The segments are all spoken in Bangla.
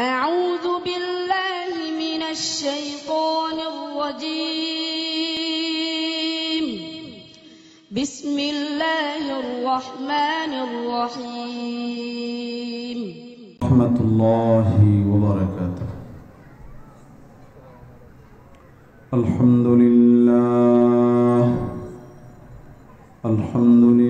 أعوذ بالله من الشيطان الرجيم بسم الله الرحمن الرحيم ورحمة الله وبركاته الحمد لله الحمد لله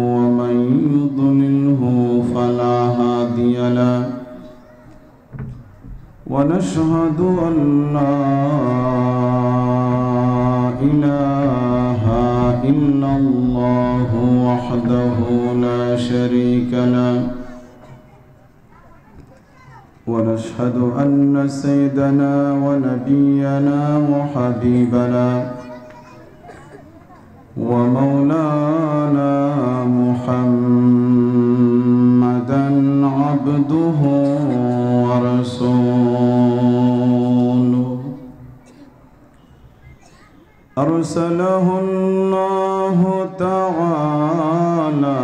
ونشهد أن لا إله إلا الله وحده لا شريك له ونشهد أن سيدنا ونبينا وحبيبنا ومولانا محمدا عبده أرسله الله تعالى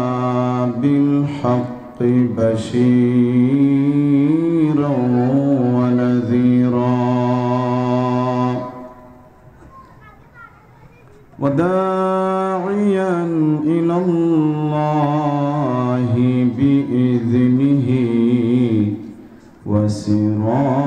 بالحق بشيرا ونذيرا وداعيا إلى الله بإذنه وسراجا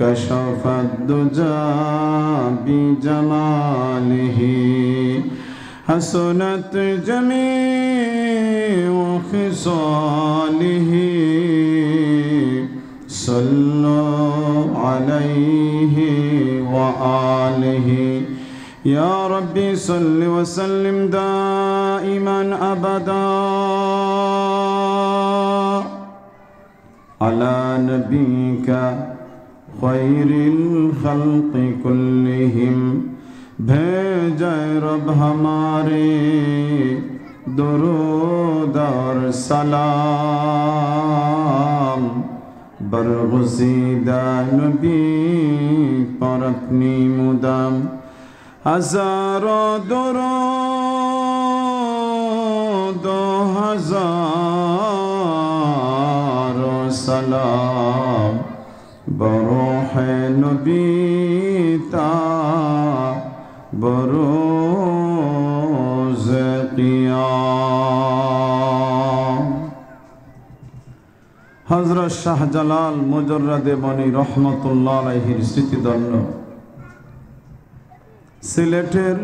كشف الدجى بجماله حسنت جميع خصاله صلوا عليه وآله يا ربي صل وسلم دائما أبدا على نبيك خير الخلق كلهم بھیجے رب ہمارے درود اور سلام برغزیدہ نبی پر اپنی مدام ہزار درود হেন বরো হজরত শাহজালাল মুজর্রা দেবনী রহমতুল্লাহ রাহির স্মৃতিদণ্ড সিলেটের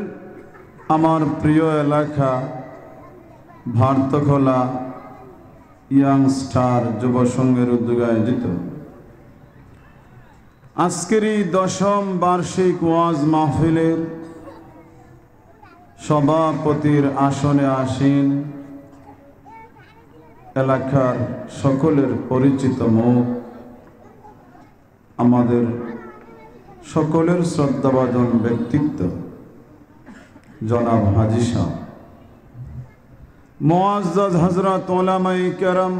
আমার প্রিয় এলাকা ভারতখোলা ইয়াংস্টার যুব সঙ্গের উদ্যোগে আয়োজিত আজকের এই দশম বার্ষিক ওয়াজ মাহফিলের সভাপতির আসনে আসেন এলাকার সকলের পরিচিত মুখ আমাদের সকলের শ্রদ্ধাভাজন ব্যক্তিত্ব জনাব হাজিসা মোয়াজ হজরত ওলামাই কেরাম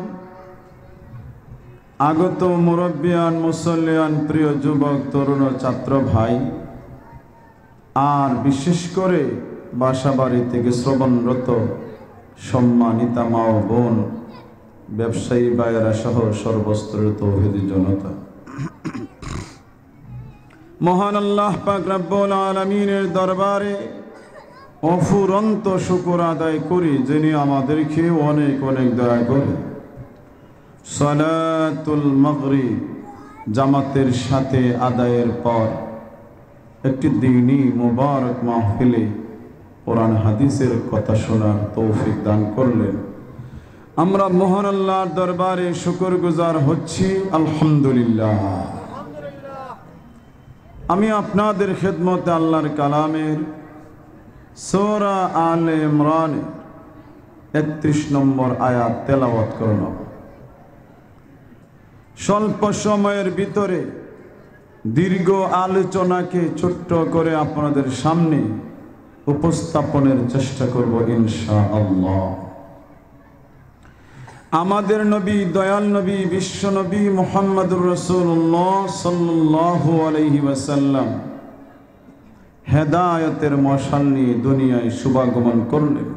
আগত মুরব্বিয়ান মুসল্লিয়ান প্রিয় যুবক তরুণ ছাত্র ভাই আর বিশেষ করে বাসাবাড়ি থেকে শ্রবণরত সম্মানিতা মা ও বোন ব্যবসায়ী বায়েরা সহ সর্বস্তরের তৌহিদি জনতা মহান আল্লাহ পাক রব্বুল আলমিনের দরবারে অফুরন্ত শুকুর আদায় করি যিনি আমাদেরকে অনেক অনেক দয়া করে সালাতুল মগরি জামাতের সাথে আদায়ের পর একটি দিনই মুবারক মাহফিলে কোরআন হাদিসের কথা শোনার তৌফিক দান করলেন আমরা মোহন আল্লাহর দরবারে শুকর গুজার হচ্ছি আলহামদুলিল্লাহ আমি আপনাদের খেদমতে আল্লাহর কালামের সোরা আল ইমরান একত্রিশ নম্বর আয়াত তেলাওয়াত করলাম স্বল্প সময়ের ভিতরে দীর্ঘ আলোচনাকে ছোট্ট করে আপনাদের সামনে উপস্থাপনের চেষ্টা করব ইনশা আল্লাহ আমাদের নবী দয়াল নবী বিশ্ব নবী মোহাম্মদ রসুল্লাহ হেদায়তের মশাল নিয়ে দুনিয়ায় শুভাগমন করলেন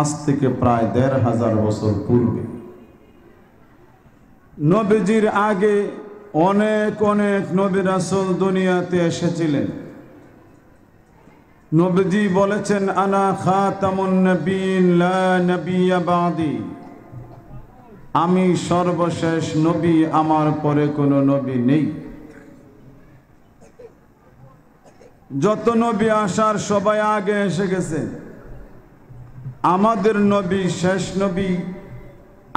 আজ থেকে প্রায় দেড় হাজার বছর পূর্বে নবীজির আগে অনেক অনেক নবী রাসুল দুনিয়াতে এসেছিলেন নবীজি বলেছেন আনা খাতামুন নবীন লা নবিয়া আমি সর্বশেষ নবী আমার পরে কোনো নবী নেই যত নবী আসার সবাই আগে এসে গেছে আমাদের নবী শেষ নবী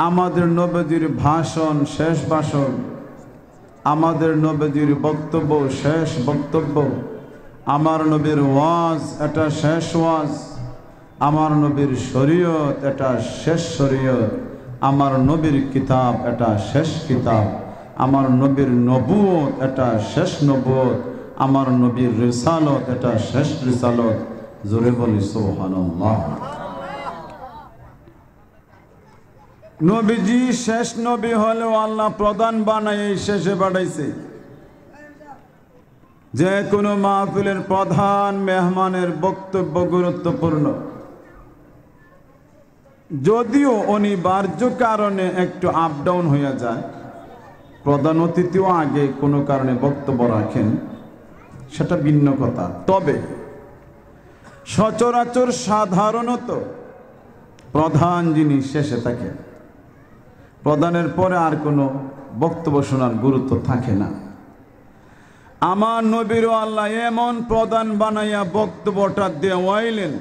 আমাদের নবদীর ভাষণ শেষ ভাষণ আমাদের নবদীর বক্তব্য শেষ বক্তব্য আমার নবীর ওয়াজ এটা শেষ ওয়াজ আমার নবীর শরীয়ত এটা শেষ শরীয়ত আমার নবীর কিতাব এটা শেষ কিতাব আমার নবীর নবুত এটা শেষ নবুত আমার নবীর রিসালত এটা শেষ রিসালত জোরে বলি সোহান নবীজি শেষ নবী হলেও আল্লাহ প্রধান বানাই শেষে পাঠাইছে যে কোনো মাহফিলের প্রধান মেহমানের বক্তব্য গুরুত্বপূর্ণ যদিও অনিবার্য কারণে একটু আপ ডাউন হইয়া যায় প্রধান অতিথিও আগে কোনো কারণে বক্তব্য রাখেন সেটা ভিন্ন কথা তবে সচরাচর সাধারণত প্রধান জিনিস শেষে থাকে প্রদানের পরে আর কোনো বক্তব্য শোনার গুরুত্ব থাকে না আমার নবীর আল্লাহ এমন প্রদান বানাইয়া বক্তব্যটা দেওয়াইলেন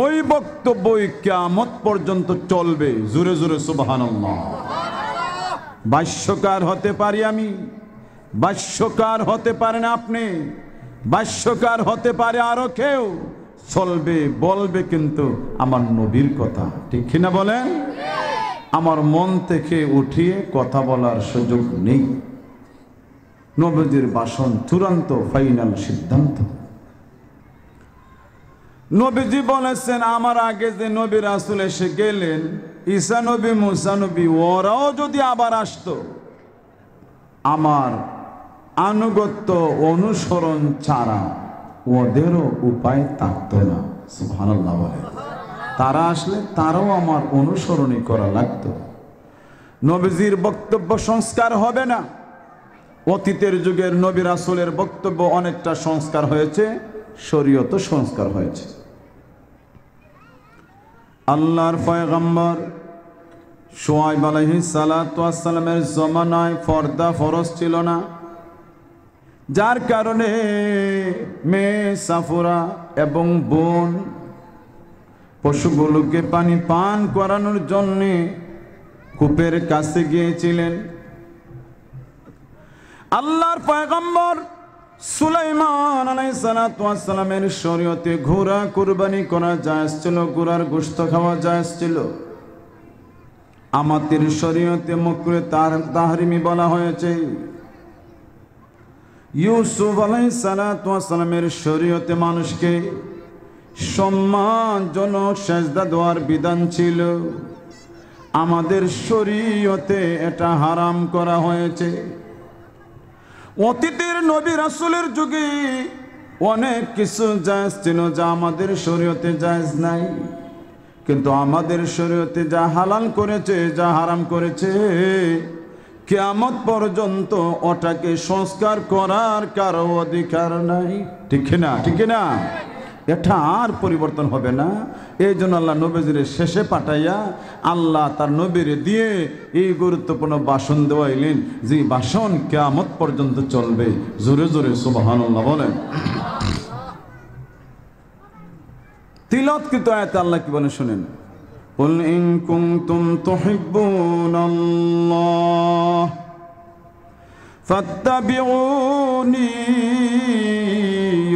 ওই বক্তব্যই কেমত পর্যন্ত চলবে জুরে জুরে সুবাহান বাস্যকার হতে পারি আমি বাস্যকার হতে পারেন আপনি বাস্যকার হতে পারে আরো কেউ চলবে বলবে কিন্তু আমার নবীর কথা ঠিক কিনা বলেন আমার মন থেকে উঠিয়ে কথা বলার সুযোগ নেই নবীদের বাসন চূড়ান্ত ফাইনাল সিদ্ধান্ত নবীজি বলেছেন আমার আগে যে নবীর আসুল এসে গেলেন ঈশা নবী মুসা নবী ওরাও যদি আবার আসত আমার আনুগত্য অনুসরণ ছাড়া ওদেরও উপায় থাকত না সুবহানাল্লাহ বলে তারা আসলে তারাও আমার অনুসরণী করা লাগত নবীজির বক্তব্য সংস্কার হবে না অতীতের যুগের নবী রাসুলের বক্তব্য অনেকটা সংস্কার হয়েছে শরীয়ত সংস্কার হয়েছে আল্লাহর পয়গম্বর সোয়াইব আলহি সালাতামের জমানায় ফর্দা ফরস ছিল না যার কারণে মেয়ে সাফুরা এবং বোন পশুগুলোকে পানি পান করানোর জন্যে কূপের কাছে গিয়েছিলেন আল্লাহর পয়গম্বর সুলাইমান আলাইসালামের শরীয়তে ঘোড়া কুরবানি করা যায় ছিল ঘোড়ার গোস্ত খাওয়া যায় ছিল আমাদের শরীয়তে মুকুরে তার তাহারিমি বলা হয়েছে ইউসুফ আলাইসালামের শরীয়তে মানুষকে সম্মানজনক সেজদা দেওয়ার বিধান ছিল আমাদের শরীয়তে এটা হারাম করা হয়েছে অতীতের নবী রাসুলের যুগে অনেক কিছু জায়জ ছিল যা আমাদের শরীয়তে জায়জ নাই কিন্তু আমাদের শরীয়তে যা হালাল করেছে যা হারাম করেছে কেয়ামত পর্যন্ত ওটাকে সংস্কার করার কারো অধিকার নাই ঠিক না ঠিক না এটা আর পরিবর্তন হবে না এই জন্য আল্লাহ নবীজিরে শেষে পাঠাইয়া আল্লাহ তার নবীরে দিয়ে এই গুরুত্বপূর্ণ বাসন দেওয়াইলেন যে বাসন কেমত পর্যন্ত চলবে জোরে জোরে সুবাহান্লাহ বলেন তিলৎকৃত আয়াতে আল্লাহ কি বলে শুনেন قل إن كنتم تحبون فاتبعوني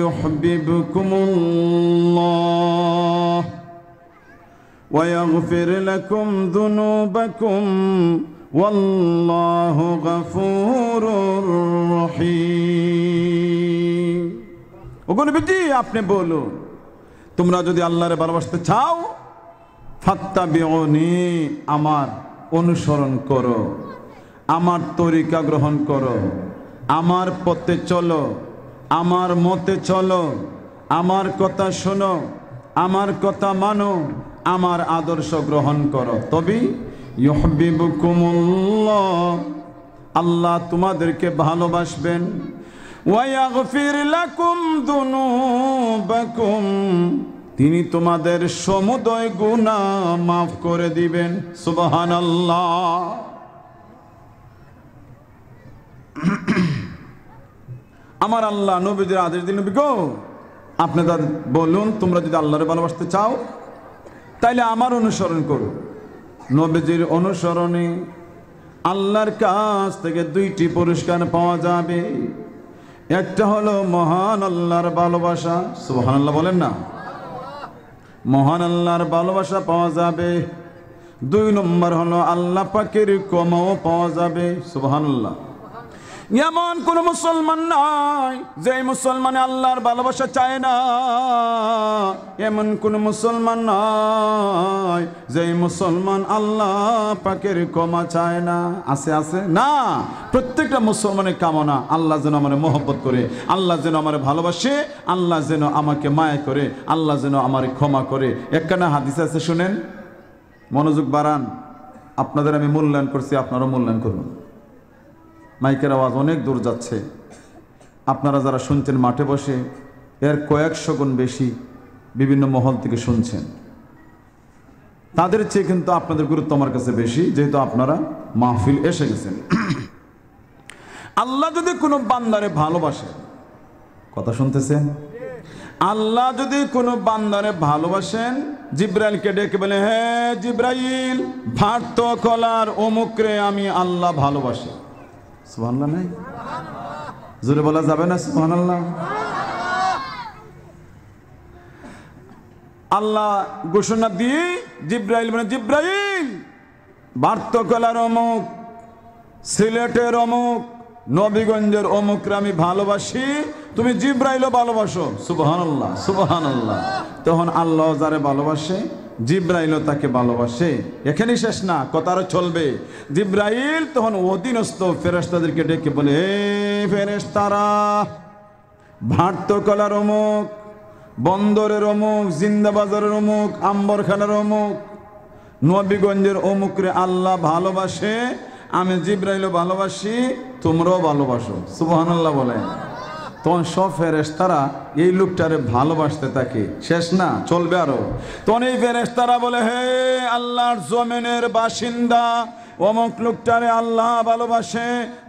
يحببكم الله ويغفر لكم ذنوبكم والله غفور رحيم ওগুলো বেটি আপনি বলুন তোমরা যদি আল্লাহরে ভালোবাসতে চাও ফাত্তাবিউনি আমার অনুসরণ করো আমার তরিকা গ্রহণ করো আমার পথে চলো আমার মতে চলো আমার কথা শোনো আমার কথা মানো আমার আদর্শ গ্রহণ করো তবে আল্লাহ তোমাদেরকে ভালোবাসবেন তিনি তোমাদের সমুদয় গুণা মাফ করে দিবেন সুবাহান আল্লাহ আমার আল্লাহ নবীদের আদেশ দিন নবী গো আপনি তাদের বলুন তোমরা যদি আল্লাহরে ভালোবাসতে চাও তাইলে আমার অনুসরণ করো নবীজির অনুসরণে আল্লাহর কাছ থেকে দুইটি পুরস্কার পাওয়া যাবে একটা হলো মহান আল্লাহর ভালোবাসা সুবহান আল্লাহ বলেন না মহান আল্লাহর ভালোবাসা পাওয়া যাবে দুই নম্বর হলো আল্লাহ পাকের কমও পাওয়া যাবে সুহান আল্লাহ এমন কোন মুসলমান নয় যে মুসলমানে আল্লাহর ভালোবাসা চায় না এমন কোন মুসলমান নয় যে মুসলমান আল্লাহ পাকের ক্ষমা চায় না আছে আছে না প্রত্যেকটা মুসলমানের কামনা আল্লাহ যেন আমার মোহব্বত করে আল্লাহ যেন আমার ভালোবাসে আল্লাহ যেন আমাকে মায়া করে আল্লাহ যেন আমার ক্ষমা করে একখানা হাদিস আছে শুনেন মনোযোগ বাড়ান আপনাদের আমি মূল্যায়ন করছি আপনারও মূল্যায়ন করুন মাইকের আওয়াজ অনেক দূর যাচ্ছে আপনারা যারা শুনছেন মাঠে বসে এর কয়েকশো গুণ বেশি বিভিন্ন মহল থেকে শুনছেন তাদের চেয়ে কিন্তু আপনাদের গুরুত্ব আমার কাছে বেশি যেহেতু আপনারা মাহফিল এসে গেছেন আল্লাহ যদি কোনো বান্দারে ভালোবাসে কথা শুনতেছেন আল্লাহ যদি কোনো বান্দারে ভালোবাসেন জিব্রাইলকে ডেকে বলে হ্যাঁ জিব্রাইল ভাট কলার অমুকরে আমি আল্লাহ ভালোবাসি সুবহানাল্লাহ নাই জোরে বলা যাবে না আল্লাহ ঘোষণা দিয়ে জিব্রাইল মানে জিব্রাইল বার্তকলার অমুক সিলেটের অমুক নবীগঞ্জের অমুকরা আমি ভালোবাসি তুমি জিব্রাইলও ভালোবাসো সুবহানাল্লাহ সুবহানাল্লাহ তখন আল্লাহ যারে ভালোবাসে জিব্রাইলও তাকে ভালোবাসে এখানেই শেষ না কথা আরও চলবে জিব্রাইল তখন অধীনস্থ ফেরেস্তাদেরকে ডেকে বলে হে ফেরেস্তারা ভাট্টকলার অমুক বন্দরের অমুক জিন্দাবাজারের অমুক আম্বরখানার অমুক নবীগঞ্জের অমুকরে আল্লাহ ভালোবাসে আমি জিব্রাইলও ভালোবাসি তোমরাও ভালোবাসো আল্লাহ বলেন তখন সব ফেরেস্তারা এই লোকটারে ভালোবাসতে থাকে শেষ না চলবে আরো তখন এই ফেরেস্তারা বলে হে আল্লাহর জমিনের বাসিন্দা অমুক লোকটারে আল্লাহ ভালোবাসে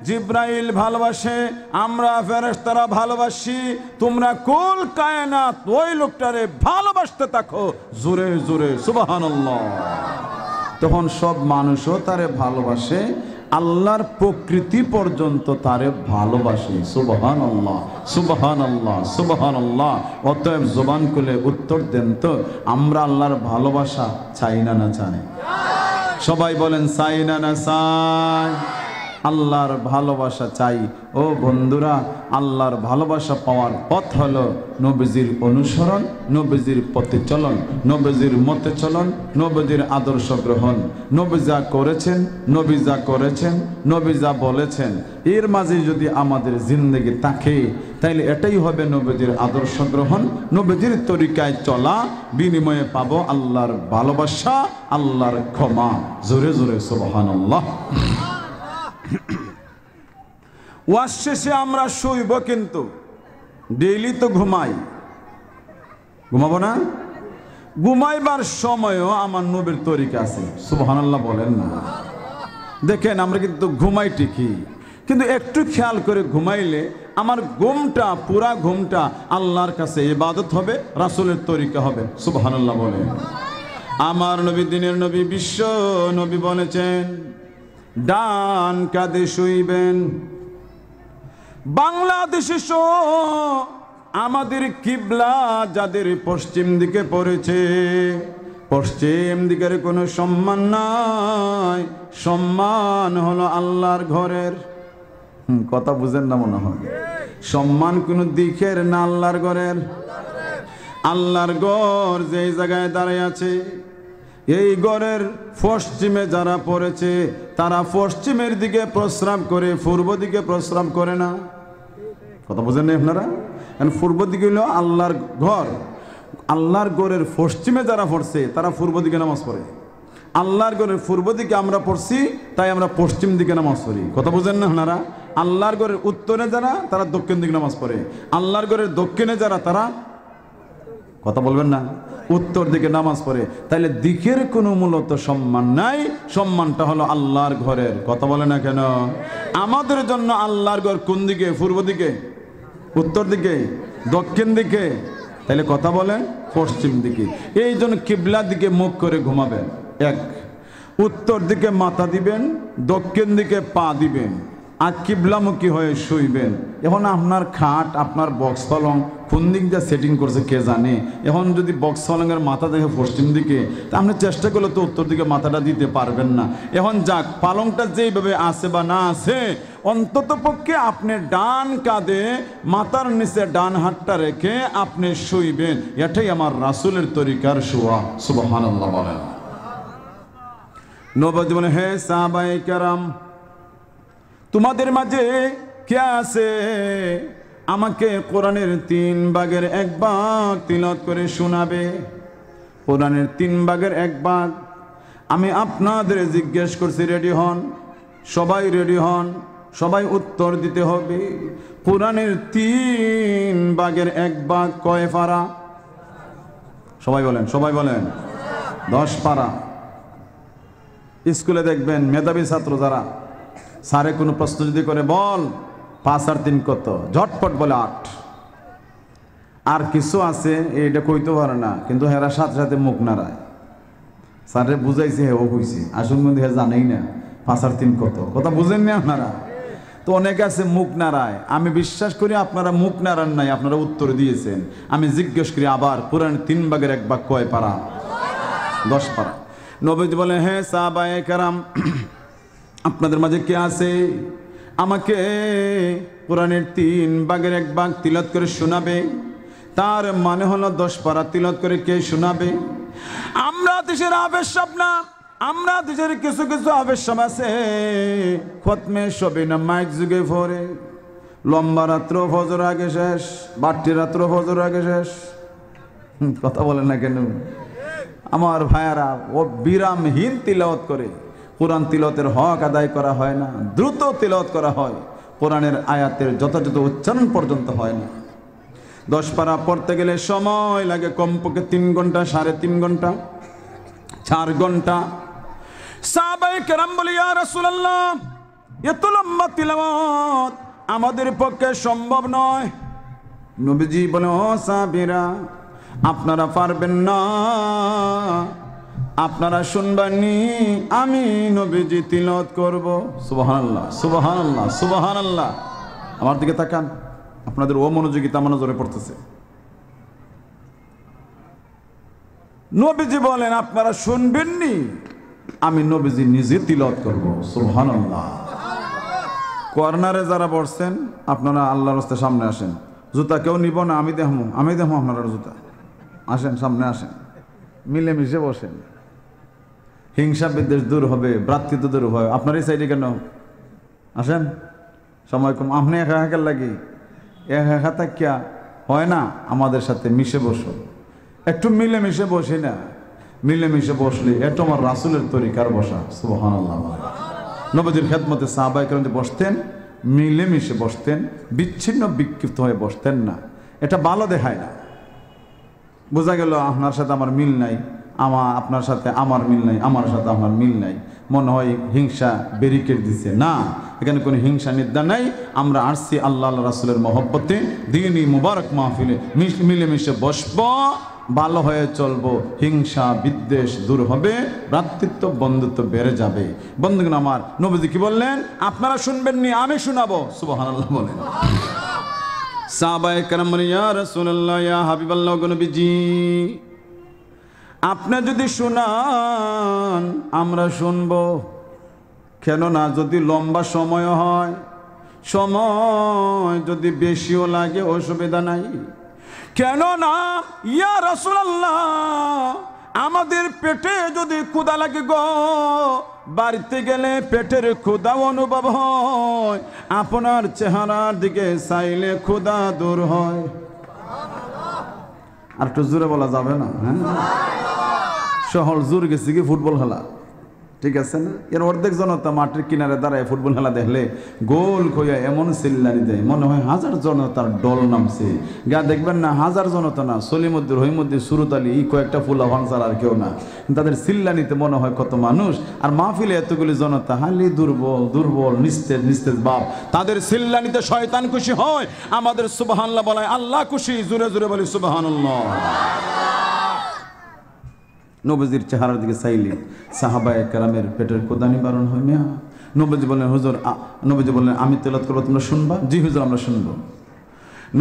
জিব্রাইল ভালোবাসে আমরা ফেরেস্তারা ভালোবাসি তোমরা কুল কায়না ওই লোকটারে ভালোবাসতে থাকো জোরে জোরে সুবাহ তখন সব মানুষও তারে ভালোবাসে আল্লাহর প্রকৃতি পর্যন্ত তারে ভালোবাসে সুবহান আল্লাহ সুবহান আল্লাহ সুবহান আল্লাহ অতএব জোবান খুলে উত্তর দেন তো আমরা আল্লাহর ভালোবাসা চাই না না চাই সবাই বলেন চাই না না চাই আল্লাহর ভালোবাসা চাই ও বন্ধুরা আল্লাহর ভালোবাসা পাওয়ার পথ হলো নবীজির অনুসরণ নবীজির পথে চলন নবীজির মতে চলন নবীজির আদর্শ গ্রহণ নবী যা করেছেন নবী যা করেছেন নবী যা বলেছেন এর মাঝে যদি আমাদের জিন্দগি থাকে তাইলে এটাই হবে নবীজির আদর্শ গ্রহণ নবীজির তরিকায় চলা বিনিময়ে পাব আল্লাহর ভালোবাসা আল্লাহর ক্ষমা জোরে জোরে সোহান আল্লাহ ওয়াজ শেষে আমরা শুইব কিন্তু ডেইলি তো ঘুমাই ঘুমাবো না ঘুমাইবার সময়ও আমার নবীর তরিকা আছে সুবহানাল্লাহ বলেন না দেখেন আমরা কিন্তু ঘুমাই ঠিকই কিন্তু একটু খেয়াল করে ঘুমাইলে আমার ঘুমটা পুরা ঘুমটা আল্লাহর কাছে ইবাদত হবে রাসুলের তরিকা হবে সুবহানাল্লাহ বলেন আমার নবী দিনের নবী বিশ্ব নবী বলেছেন ডান কাঁধে শুইবেন বাংলাদেশে আমাদের কিবলা যাদের পশ্চিম দিকে পড়েছে পশ্চিম দিকের কোনো সম্মান নাই সম্মান হলো আল্লাহর ঘরের কথা বুঝেন না মনে হয় সম্মান কোনো দিকের না আল্লাহর ঘরের আল্লাহর ঘর যে জায়গায় দাঁড়িয়ে আছে এই গড়ের পশ্চিমে যারা পড়েছে তারা পশ্চিমের দিকে প্রশ্রাম করে পূর্ব দিকে প্রশ্রাম করে না কথা বোঝেন আপনারা কারণ পূর্ব দিকে হলো আল্লাহর ঘর আল্লাহর গড়ের পশ্চিমে যারা পড়ছে তারা পূর্ব দিকে নামাজ পড়ে আল্লাহর গড়ের পূর্ব দিকে আমরা পড়ছি তাই আমরা পশ্চিম দিকে নামাজ পড়ি কথা বোঝেন না আপনারা আল্লাহর গড়ের উত্তরে যারা তারা দক্ষিণ দিকে নামাজ পড়ে আল্লাহর গড়ের দক্ষিণে যারা তারা কথা বলবেন না উত্তর দিকে নামাজ পড়ে তাহলে দিকের কোনো মূলত সম্মান নাই সম্মানটা হলো আল্লাহর ঘরের কথা বলে না কেন আমাদের জন্য আল্লাহর ঘর কোন দিকে পূর্ব দিকে উত্তর দিকে দক্ষিণ দিকে তাহলে কথা বলেন পশ্চিম দিকে এই জন্য কিবলার দিকে মুখ করে ঘুমাবেন এক উত্তর দিকে মাথা দিবেন দক্ষিণ দিকে পা দিবেন আর কিবলামুখী হয়ে শুইবেন এখন আপনার খাট আপনার বক্স ফলং কোন দিক যা সেটিং করছে কে জানে এখন যদি বক্স ফলংয়ের মাথা দেখে পশ্চিম দিকে তা আপনি চেষ্টা করলে তো উত্তর দিকে মাথাটা দিতে পারবেন না এখন যাক পালংটা যেইভাবে আছে বা না আছে অন্তত পক্ষে আপনি ডান কাঁধে মাথার নিচে ডান হাতটা রেখে আপনি শুইবেন এটাই আমার রাসুলের তরিকার শোয়া সুবাহ বলেন নবজীবন হে সাহাবাই কারাম তোমাদের মাঝে কে আছে আমাকে কোরআনের তিন ভাগের এক বাঘ তিলত করে শোনাবে কোরআনের তিন ভাগের এক বাঘ আমি আপনাদের জিজ্ঞেস করছি রেডি হন সবাই রেডি হন সবাই উত্তর দিতে হবে কোরআনের তিন ভাগের এক ভাগ কয় পারা সবাই বলেন সবাই বলেন দশ পারা স্কুলে দেখবেন মেধাবী ছাত্র যারা স্যারে কোনো প্রশ্ন যদি করে বল পাঁচ আর তিন কত ঝটপট বলে আট আর কিছু আছে এটা কইতে পারে না কিন্তু হেরা সাথে সাথে মুখ নাড়ায় স্যারে বুঝাইছে হে ও কইছে আসল কিন্তু হে জানেই না পাঁচ আর তিন কত কথা বুঝেন না আপনারা তো অনেকে আছে মুখ নাড়ায় আমি বিশ্বাস করি আপনারা মুখ নাড়ান নাই আপনারা উত্তর দিয়েছেন আমি জিজ্ঞেস করি আবার পুরান তিন বাগের এক বাক কয় পারা দশ পারা নবীজ বলে হ্যাঁ সাহবায় কারাম আপনাদের মাঝে কে আছে আমাকে কোরআনের তিন বাঘের এক বাঘ তিলত করে শোনাবে তার মানে হলো দশ পারা তিলত করে কে শোনাবে আমরা দেশের আবেশ না আমরা দেশের কিছু কিছু আবেশ আছে খতমে সবে না মাইক যুগে ভরে লম্বা রাত্র ফজর আগে শেষ বাড়তি রাত্র ফজর আগে শেষ কথা বলে না কেন আমার ভাইয়ারা ও বিরামহীন তিলাওয়াত করে কোরআন তিলতের হক আদায় করা হয় না দ্রুত তিলত করা হয় কোরআনের আয়াতের যথাযথ উচ্চারণ পর্যন্ত হয় না দশ পারা পড়তে গেলে সময় লাগে কমপক্ষে তিন ঘন্টা সাড়ে তিন ঘন্টা চার ঘন্টা আমাদের পক্ষে সম্ভব নয় নবীজি বলে ও সাবিরা আপনারা পারবেন না আপনারা শুনবানি আমি নবীজি তিলত করব আল্লাহ সুবাহান্লাহ আল্লাহ আমার দিকে তাকান আপনাদের ও মনোযোগিতা পড়তেছে নবীজি বলেন আপনারা শুনবেননি আমি নবীজি নিজে তিলত করব আল্লাহ কর্নারে যারা বসছেন আপনারা আল্লাহর রাস্তায় সামনে আসেন জুতা কেউ নিব না আমি দেখমু আমি দেখমু আপনারা জুতা আসেন সামনে আসেন মিলেমিশে বসেন হিংসা বিদ্বেষ দূর হবে ভ্রাতৃত্ব দূর হবে আপনারই চাইলে কেন আসেন সময় কম আপনি একা একা লাগি একা একা থাকিয়া হয় না আমাদের সাথে মিশে বসো একটু মিলে মিশে বসি না মিলে মিশে বসলে এটা আমার রাসুলের তরিকার বসা সুবহান নবজির খেদমতে সাহবাই কারণে বসতেন মিলে মিশে বসতেন বিচ্ছিন্ন বিক্ষিপ্ত হয়ে বসতেন না এটা ভালো দেখায় না বোঝা গেল আপনার সাথে আমার মিল নাই আমা আপনার সাথে আমার মিল নাই আমার সাথে আমার মিল নাই মনে হয় হিংসা ব্যারিকেড দিছে না এখানে কোনো হিংসা নিদ্রা নাই আমরা আসছি আল্লাহ রাসুলের মহব্বতে দিনই মুবারক মাহফিলে মিলেমিশে বসব ভালো হয়ে চলবো হিংসা বিদ্বেষ দূর হবে ভ্রাতৃত্ব বন্ধুত্ব বেড়ে যাবে বন্ধুগণ আমার নবীজি কি বললেন আপনারা শুনবেন নি আমি শোনাবো সুবাহান আল্লাহ বলেন সাহবায় কারাম ইয়া রসুল্লাহ ইয়া হাবিবাল্লাহ গণবিজি আপনি যদি শোনান আমরা শুনব কেননা যদি লম্বা সময় হয় সময় যদি বেশিও লাগে অসুবিধা নাই কেননা ইয়া রসুল্লাহ আমাদের পেটে যদি ক্ষুদা লাগে গো বাড়িতে গেলে পেটের ক্ষুদা অনুভব হয় আপনার চেহারার দিকে চাইলে ক্ষুদা দূর হয় আর একটু জোরে বলা যাবে না হ্যাঁ শহর জোর গেছে কি ফুটবল খেলা ঠিক আছে না এর অর্ধেক জনতা মাটির কিনারে দাঁড়ায় ফুটবল খেলা দেখলে গোল খোয়া এমন সিল্লানি দেয় মনে হয় হাজার জনতার ডল নামছে গা দেখবেন না হাজার জনতা না সলিমুদ্দিন রহিমুদ্দিন সুরত আলী ই কয়েকটা ফুলা ভাঙসার আর কেউ না তাদের সিল্লানিতে মনে হয় কত মানুষ আর মাহফিলে এতগুলি জনতা হালি দুর্বল দুর্বল নিস্তেজ নিস্তেজ বাপ তাদের সিল্লানিতে শয়তান খুশি হয় আমাদের সুবাহান্লা বলায় আল্লাহ খুশি জুড়ে জুড়ে বলি সুবাহান্লাহ নবজির চেহারার দিকে চাইলে সাহাবায় কেরামের পেটের কোদানি বারণ হয় মেয়া নবজি বললেন হুজুর নবজি বললেন আমি তেলাত করবো তোমরা শুনবা জি হুজুর আমরা শুনবো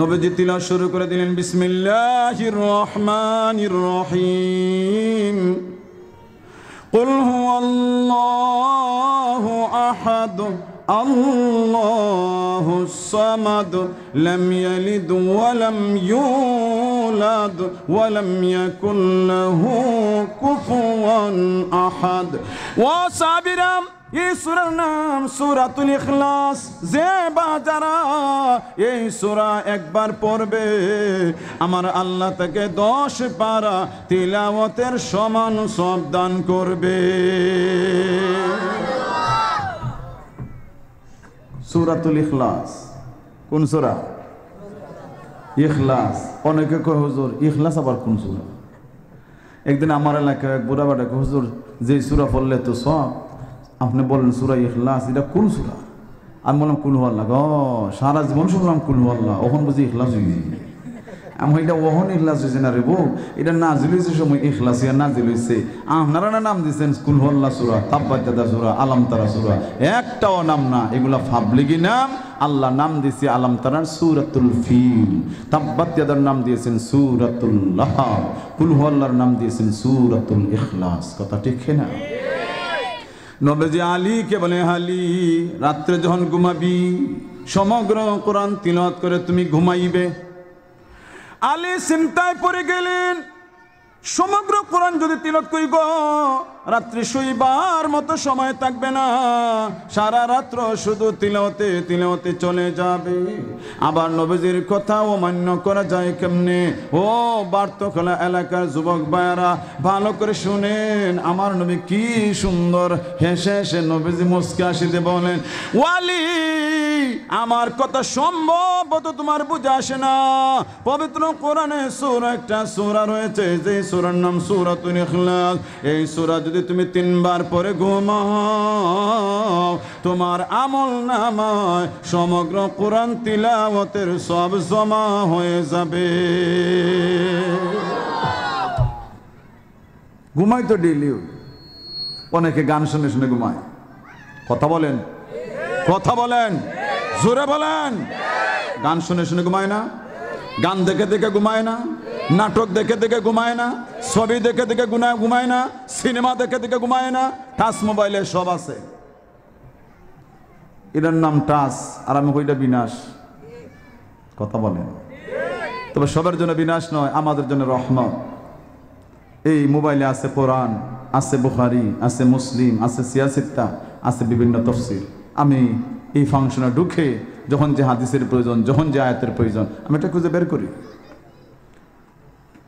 নবজি তিলা শুরু করে দিলেন বিসমিল্লাহ রহমান রহিম قل هو الله الله الصمد لم يلد ولم يولد ولم يكن له كفوا أحد وصابرا এই সুরার নাম সুরাতুল ইখলাস যে বাজারা এই সুরা একবার পড়বে আমার আল্লাহ তাকে দশ পারা তিলাওয়াতের সমান সব করবে সুরাতুল ইখলাস কোন সুরা ইখলাস অনেকে কয় হুজুর ইখলাস আবার কোন সুরা একদিন আমার এলাকায় এক বুড়া বাটা হুজুর যে সুরা পড়লে তো সব আপনি বলেন সুরা ইখলাস এটা কোন সুরা আমি বললাম কুল আল্লাহ গ সারা জীবন শুনলাম কুল আল্লাহ ওখন বুঝি ইখলাস হয়ে আমি এটা ওহন ইখলাস হয়েছে না রে বউ এটা নাজিল হয়েছে সময় ইখলাস ইয়া নাজিল হয়েছে আপনারা না নাম দিয়েছেন স্কুল হল্লা সুরা তাব্বাজাদা সুরা তারা সুরা একটাও নাম না এগুলা ফাবলিগি নাম আল্লাহ নাম দিয়েছে তারার সুরাতুল ফিল তাব্বাতিয়াদার নাম দিয়েছেন সুরাতুল লাহাব কুলহল্লার নাম দিয়েছেন সুরাতুল ইখলাস কথা ঠিক না নবজি কে বলে আলী রাত্রে যখন ঘুমাবি সমগ্র কোরআন তিলত করে তুমি ঘুমাইবে আলী চিন্তায় পড়ে গেলেন সমগ্র কোরআন যদি তিলত কই গো রাত্রি শুইবার মতো সময় থাকবে না সারা রাত্র শুধু তিলতে তিলতে চলে যাবে আবার নবীজির কথা মান্য করা যায় কেমনে ও বার্তখোলা এলাকার যুবক ভাইয়ারা ভালো করে শুনেন আমার নবী কি সুন্দর হেসে হেসে নবীজি মুসকে আসিতে বলেন ওয়ালি আমার কথা সম্ভবত তোমার বুঝে আসে না পবিত্র কোরআনে সুর একটা সুরা রয়েছে যে সুরার নাম সুরা তুই এই সুরা যদি তুমি তিনবার পরে ঘুম তোমার আমল নামায় সমগ্র কোরআন তিলাওয়াতের সব জমা হয়ে যাবে ঘুমাই তো ডেলি অনেকে গান শুনে শুনে ঘুমায় কথা বলেন কথা বলেন জোরে বলেন গান শুনে শুনে ঘুমায় না গান দেখে দেখে ঘুমায় না নাটক দেখে দেখে ঘুমায় না ছবি দেখে দেখে গুনায় ঘুমায় না সিনেমা দেখে দেখে ঘুমায় না টাচ মোবাইলে সব আছে এটার নাম টাচ আর আমি কইটা বিনাশ কথা বলেন তবে সবার জন্য বিনাশ নয় আমাদের জন্য রহমত এই মোবাইলে আছে কোরআন আছে বুখারি আছে মুসলিম আছে সিয়াসিত্তা আছে বিভিন্ন তফসিল আমি এই ফাংশনে ঢুকে যখন যে হাদিসের প্রয়োজন যখন যে আয়াতের প্রয়োজন আমি এটা খুঁজে বের করি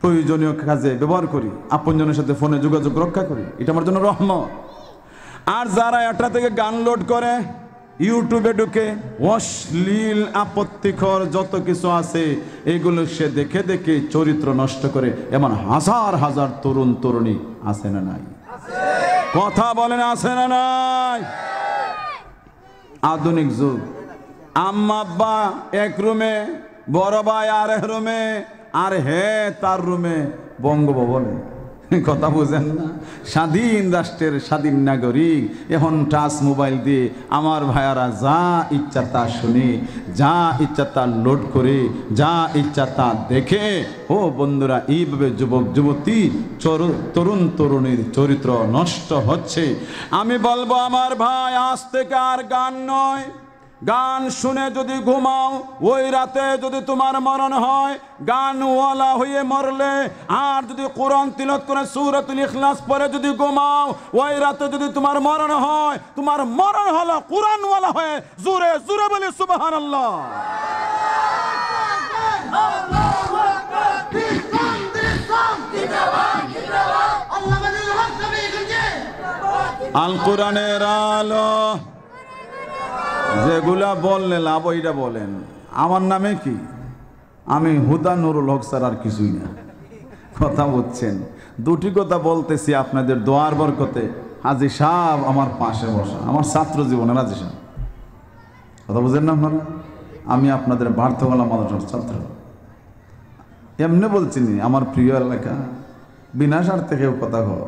প্রয়োজনীয় কাজে ব্যবহার করি আপনজনের সাথে ফোনে যোগাযোগ রক্ষা করি এটা আমার জন্য রহমত আর যারা এটা থেকে গান লোড করে ইউটিউবে ঢুকে অশ্লীল আপত্তিকর যত কিছু আছে এগুলো সে দেখে দেখে চরিত্র নষ্ট করে এমন হাজার হাজার তরুণ তরুণী আছে না নাই কথা বলেন আছে না নাই আধুনিক যুগ আম্মা আব্বা এক রুমে বড় ভাই আর এক রুমে আর হ্যাঁ তার রুমে বঙ্গভবনে কথা বুঝেন না স্বাধীন রাষ্ট্রের স্বাধীন নাগরিক এখন টাচ মোবাইল দিয়ে আমার ভাইয়ারা যা ইচ্ছা তা শুনে যা ইচ্ছা তা লোড করে যা ইচ্ছা তা দেখে ও বন্ধুরা এইভাবে যুবক যুবতী তরুণ তরুণীর চরিত্র নষ্ট হচ্ছে আমি বলবো আমার ভাই আজ থেকে আর গান নয় গান শুনে যদি ঘুমাও ওই রাতে যদি তোমার মরণ হয় গানওয়ালা হয়ে মরলে আর যদি কোরআন তিলত করে সুরত ইখলাস পরে যদি ঘুমাও ওই রাতে যদি তোমার মরণ হয় তোমার মরণ হলো ওয়ালা হয়ে জুরে জুরে বলি সুবাহান আল কোরআনের আলো যেগুলা বললে লাভ ওইটা বলেন আমার নামে কি আমি হুদা নুরুল হক স্যার আর কিছুই না কথা বলছেন দুটি কথা বলতেছি আপনাদের দোয়ার বরকতে হাজি সাহ আমার পাশে বসা আমার ছাত্র জীবনে হাজি সাহ কথা বুঝেন না আপনারা আমি আপনাদের বার্থকলা মাদ্রাসার ছাত্র এমনি বলছি নি আমার প্রিয় এলাকা বিনাশার থেকেও কথা কর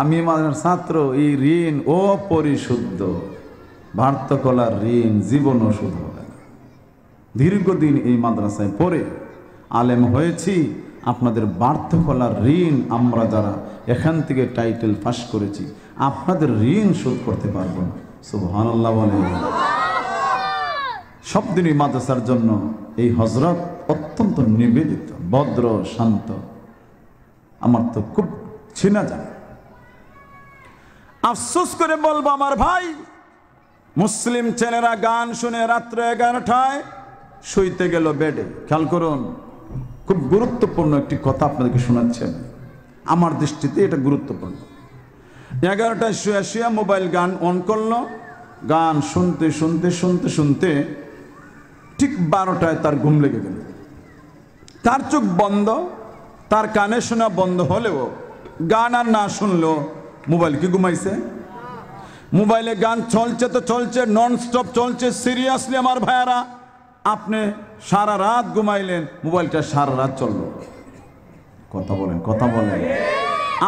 আমি মাদ্রাসার ছাত্র এই ঋণ অপরিশুদ্ধ ভারতকলার ঋণ জীবনও শোধ হবে না দীর্ঘদিন এই মাদ্রাসায় পড়ে আলেম হয়েছি আপনাদের বার্ধকলার ঋণ আমরা যারা এখান থেকে টাইটেল পাশ করেছি আপনাদের ঋণ শোধ করতে পারবো না সুবহানাল্লাহ বলে সব দিনই মাদ্রাসার জন্য এই হজরত অত্যন্ত নিবেদিত ভদ্র শান্ত আমার তো খুব ছিনা যায় আফসোস করে বলবো আমার ভাই মুসলিম ছেলেরা গান শুনে রাত্রে এগারোটায় শুইতে গেল বেডে খেয়াল করুন খুব গুরুত্বপূর্ণ একটি কথা আপনাদেরকে শোনাচ্ছি আমি আমার দৃষ্টিতে এটা গুরুত্বপূর্ণ এগারোটায় শুয়ে শুয়ে মোবাইল গান অন করলো গান শুনতে শুনতে শুনতে শুনতে ঠিক বারোটায় তার ঘুম লেগে গেল তার চোখ বন্ধ তার কানে শোনা বন্ধ হলেও গান আর না শুনলেও মোবাইল কি ঘুমাইছে মোবাইলে গান চলছে তো চলছে ননস্টপ চলছে সিরিয়াসলি আমার ভাইয়ারা আপনি সারা রাত ঘুমাইলেন মোবাইলটা সারা রাত চলল কথা বলেন কথা বলেন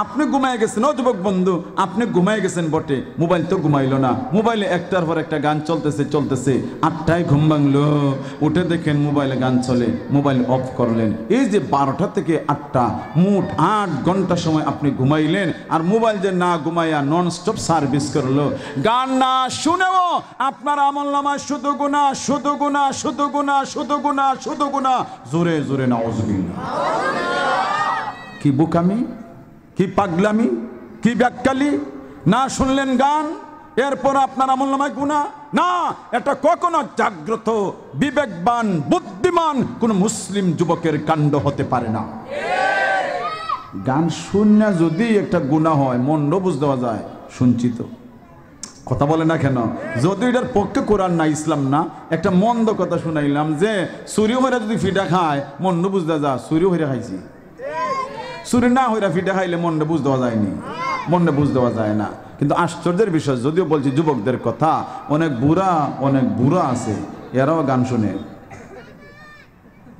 আপনি ঘুমায় গেছেন ও যুবক বন্ধু আপনি ঘুমায় গেছেন বটে মোবাইল তো ঘুমাইল না মোবাইলে একটার পর একটা গান চলতেছে চলতেছে আটটায় ঘুম ভাঙলো উঠে দেখেন মোবাইলে গান চলে মোবাইল অফ করলেন এই যে বারোটা থেকে আটটা মোট আট ঘন্টা সময় আপনি ঘুমাইলেন আর মোবাইল যে না ঘুমাইয়া নন স্টপ সার্ভিস করলো গান না শুনেও আপনার আমল নামায় শুধু গুণা শুধু গুণা শুধু গুণা শুধু গুণা শুধু গুণা জোরে জোরে না কি বুকামি কি পাগলামি কি ব্যাখ্যালি না শুনলেন গান এরপর আপনার আমলনামায় গুণা না এটা কখনো জাগ্রত বিবেকবান বুদ্ধিমান কোন মুসলিম যুবকের কাণ্ড হতে পারে না গান শুনে যদি একটা গুণা হয় মন্ড বুঝ দেওয়া যায় শুনচিত কথা বলে না কেন যদি এটার পক্ষে কোরআন না ইসলাম না একটা মন্দ কথা শুনাইলাম যে সূর্য হইরা যদি ফিটা খায় মন্ড বুঝতে যা সূর্য হইরা খাইছি চুরি না হইরা ফিটে খাইলে মনে বুঝ দেওয়া যায়নি মনে বুঝ দেওয়া যায় না কিন্তু আশ্চর্যের বিষয় যদিও বলছি যুবকদের কথা অনেক বুড়া অনেক বুড়া আছে এরাও গান শুনে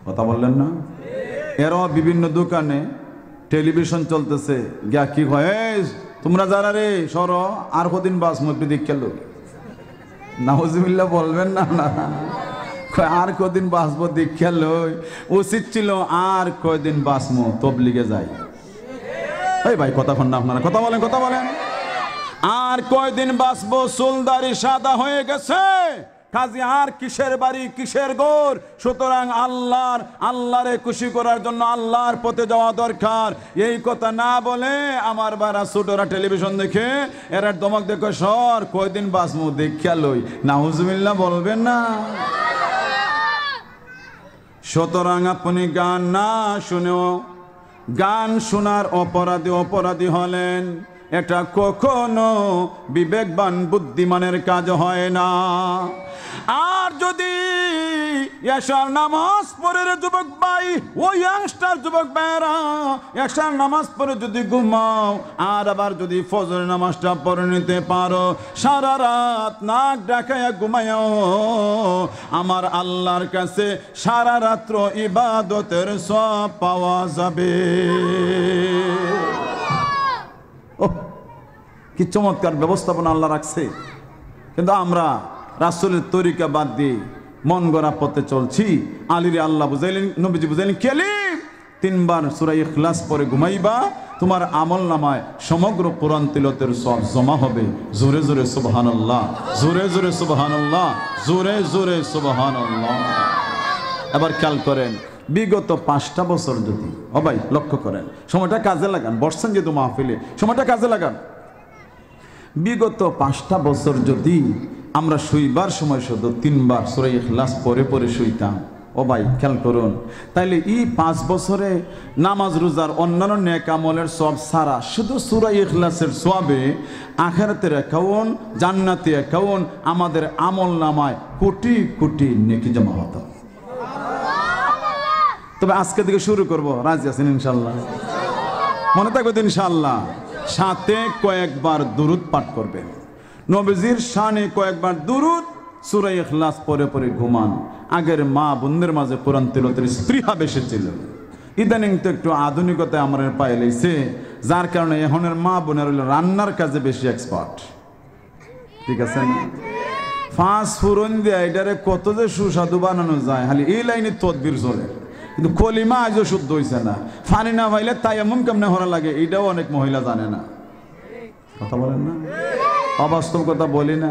কথা বললেন না এরাও বিভিন্ন দোকানে টেলিভিশন চলতেছে গিয়া কি হয় তোমরা যারা রে সর আর কদিন বাস মুক্তি দিক খেলো নাহজিবিল্লা বলবেন না না আর কদিন বাঁচবো দীক্ষা লই উচিত ছিল আর কয়দিন বাঁচবো তবলিগে যাই এই ভাই কথা না আপনারা কথা বলেন কথা বলেন আর কয়দিন বাঁচবো চুলদারি সাদা হয়ে গেছে কাজী আর কিসের বাড়ি কিসের গোর সুতরাং আল্লাহর আল্লাহরে খুশি করার জন্য আল্লাহর পথে যাওয়া দরকার এই কথা না বলে আমার বারা ছোটরা টেলিভিশন দেখে এরা তোমাক দেখো সর কয়দিন বাসমু দেখিয়া লই হুজমিল্লা বলবেন না সুতরাং আপনি গান না শুনেও গান শোনার অপরাধী অপরাধী হলেন এটা কখনো বিবেকবান বুদ্ধিমানের কাজ হয় না আর যদি এশার নামাজ পরের যুবক ভাই ও ইয়াংস্টার যুবক ভাইরা এশার নামাজ পরে যদি ঘুমাও আর আবার যদি ফজর নামাজটা পড়ে নিতে পারো সারা রাত নাক ডাকায়া ঘুমায়ও আমার আল্লাহর কাছে সারা রাত্র ইবাদতের সব পাওয়া যাবে কি চমৎকার ব্যবস্থাপনা আল্লাহ রাখছে কিন্তু আমরা রাসুলের তরিকা বাদ দিয়ে মন গড়া পথে চলছি আলিরে আল্লাহ বুঝাইলেন নবীজি বুঝাইলেন কেলি তিনবার সুরাই ইখলাস পরে ঘুমাইবা তোমার আমল নামায় সমগ্র পুরান তিলতের সব জমা হবে জোরে জোরে সুবহান আল্লাহ জোরে জোরে সুবাহান আল্লাহ জোরে জোরে সুবহান আল্লাহ এবার খেয়াল করেন বিগত পাঁচটা বছর যদি অবাই লক্ষ্য করেন সময়টা কাজে লাগান বসছেন যেহেতু মাহফিলে সময়টা কাজে লাগান বিগত পাঁচটা বছর যদি আমরা শুইবার সময় শুধু তিনবার সুরাই ইখলাস পরে পরে শুইতাম ও ভাই খেয়াল করুন তাইলে এই পাঁচ বছরে নামাজ রোজার অন্যান্য ন্যাক আমলের সব সারা শুধু সুরাই ইখলাসের সবে আখেরাতের একাউন জান্নাতি একাউন আমাদের আমল নামায় কোটি কোটি নেকি জমা হতো তবে আজকে থেকে শুরু করব রাজি আছেন ইনশাল্লাহ মনে থাকবে ইনশাল্লাহ সাথে কয়েকবার দুরুদ পাঠ করবে নবীজির শানে কয়েকবার দুরুদ সুরাই এখলাস পরে পরে ঘুমান আগের মা বোনদের মাঝে কোরআন তিলতের স্পৃহা বেশি ছিল ইদানিং তো একটু আধুনিকতায় আমার পায়ে লেগেছে যার কারণে এখনের মা বোনের রান্নার কাজে বেশি এক্সপার্ট ঠিক আছে ফাঁস ফুরন দিয়ে এটারে কত যে সুস্বাদু বানানো যায় খালি এই লাইনে তদবির চলে কিন্তু কলিমা আজও শুদ্ধ হয়েছে না ফানি না পাইলে তাই এমন কেমনে হরা লাগে এটাও অনেক মহিলা জানে না কথা বলেন না অবাস্তব কথা বলি না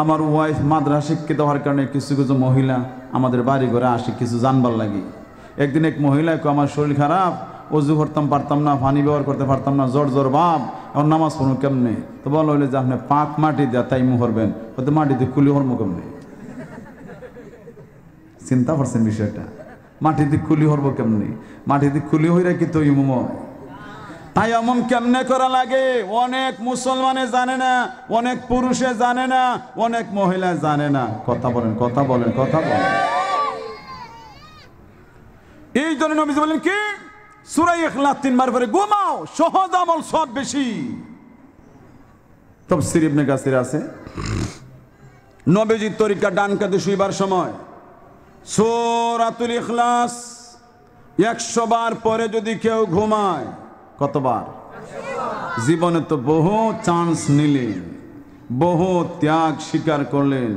আমার ওয়াইফ মাদ্রাসা শিক্ষিত হওয়ার কারণে কিছু কিছু মহিলা আমাদের বাড়ি ঘরে আসে কিছু জানবার লাগে একদিন এক মহিলাকে আমার শরীর খারাপ অজু করতাম পারতাম না ফানি ব্যবহার করতে পারতাম না জ্বর জ্বর ভাব এখন নামাজ পড়ুন কেমনে তো বলা হইলে যে আপনি পাঁক মাটি দেয়া তাই মুহরবেন হয়তো মাটিতে কুলি হরমু কেমনে চিন্তা করছেন বিষয়টা মাটিতে খুলি হরব কেমনি মাটিতে খুলি হইরা কি তো ইমময় তাই এমন কেমনে করা লাগে অনেক মুসলমানে জানে না অনেক পুরুষে জানে না অনেক মহিলা জানে না কথা বলেন কথা বলেন কথা বলেন এই জন্য নবীজি বলেন কি সুরাই এখলাস তিনবার করে গুমাও সহজ আমল সব বেশি তফসির ইবনে কাসির আছে নবীজির তরিকা ডান কাঁধে শুইবার সময় সোরাতুল ইখলাস একশো বার পরে যদি কেউ ঘুমায় কতবার জীবনে তো বহু চান্স নিলেন বহু ত্যাগ স্বীকার করলেন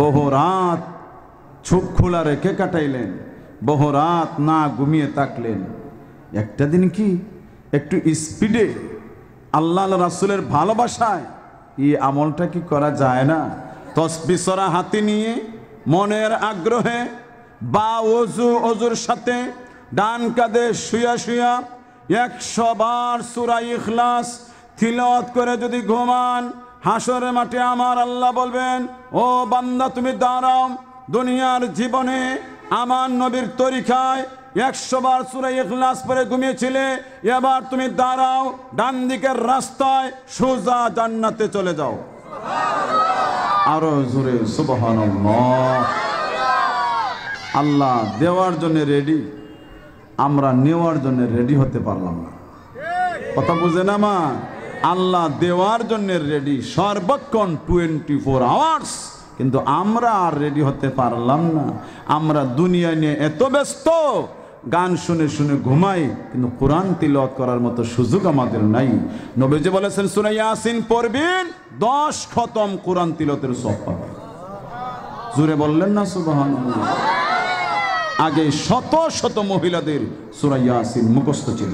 বহু রাত ছুপ খোলা রেখে কাটাইলেন বহু রাত না ঘুমিয়ে থাকলেন একটা দিন কি একটু স্পিডে আল্লাহ রাসুলের ভালোবাসায় এই আমলটা কি করা যায় না তসবিসরা হাতে নিয়ে মনের আগ্রহে বা অজু অজুর সাথে ডান কাঁধে শুয়া শুয়া একশো বার সুরাই ইখলাস থিলত করে যদি ঘুমান হাসরে মাঠে আমার আল্লাহ বলবেন ও বান্দা তুমি দাঁড়াও দুনিয়ার জীবনে আমার নবীর তরিকায় একশো বার সুরাই ইখলাস পরে ঘুমিয়েছিলে এবার তুমি দাঁড়াও ডান দিকের রাস্তায় সোজা জান্নাতে চলে যাও আরো জোরে সুবহান আল্লাহ দেওয়ার জন্য রেডি আমরা নেওয়ার জন্য রেডি হতে পারলাম না কথা বুঝে না মা আল্লাহ দেওয়ার জন্য রেডি সর্বক্ষণ টোয়েন্টি ফোর আওয়ার্স কিন্তু আমরা আর রেডি হতে পারলাম না আমরা দুনিয়া নিয়ে এত ব্যস্ত গান শুনে শুনে ঘুমাই কিন্তু কোরআন তিলত করার মতো সুযোগ আমাদের নাই নবীজি বলেছেন শুনে ইয়াসিন পড়বেন দশ খতম কোরআন তিলতের সফল জুড়ে বললেন না সুবাহান আগে শত শত মহিলাদের সুরাইয়াসিন মুখস্থ ছিল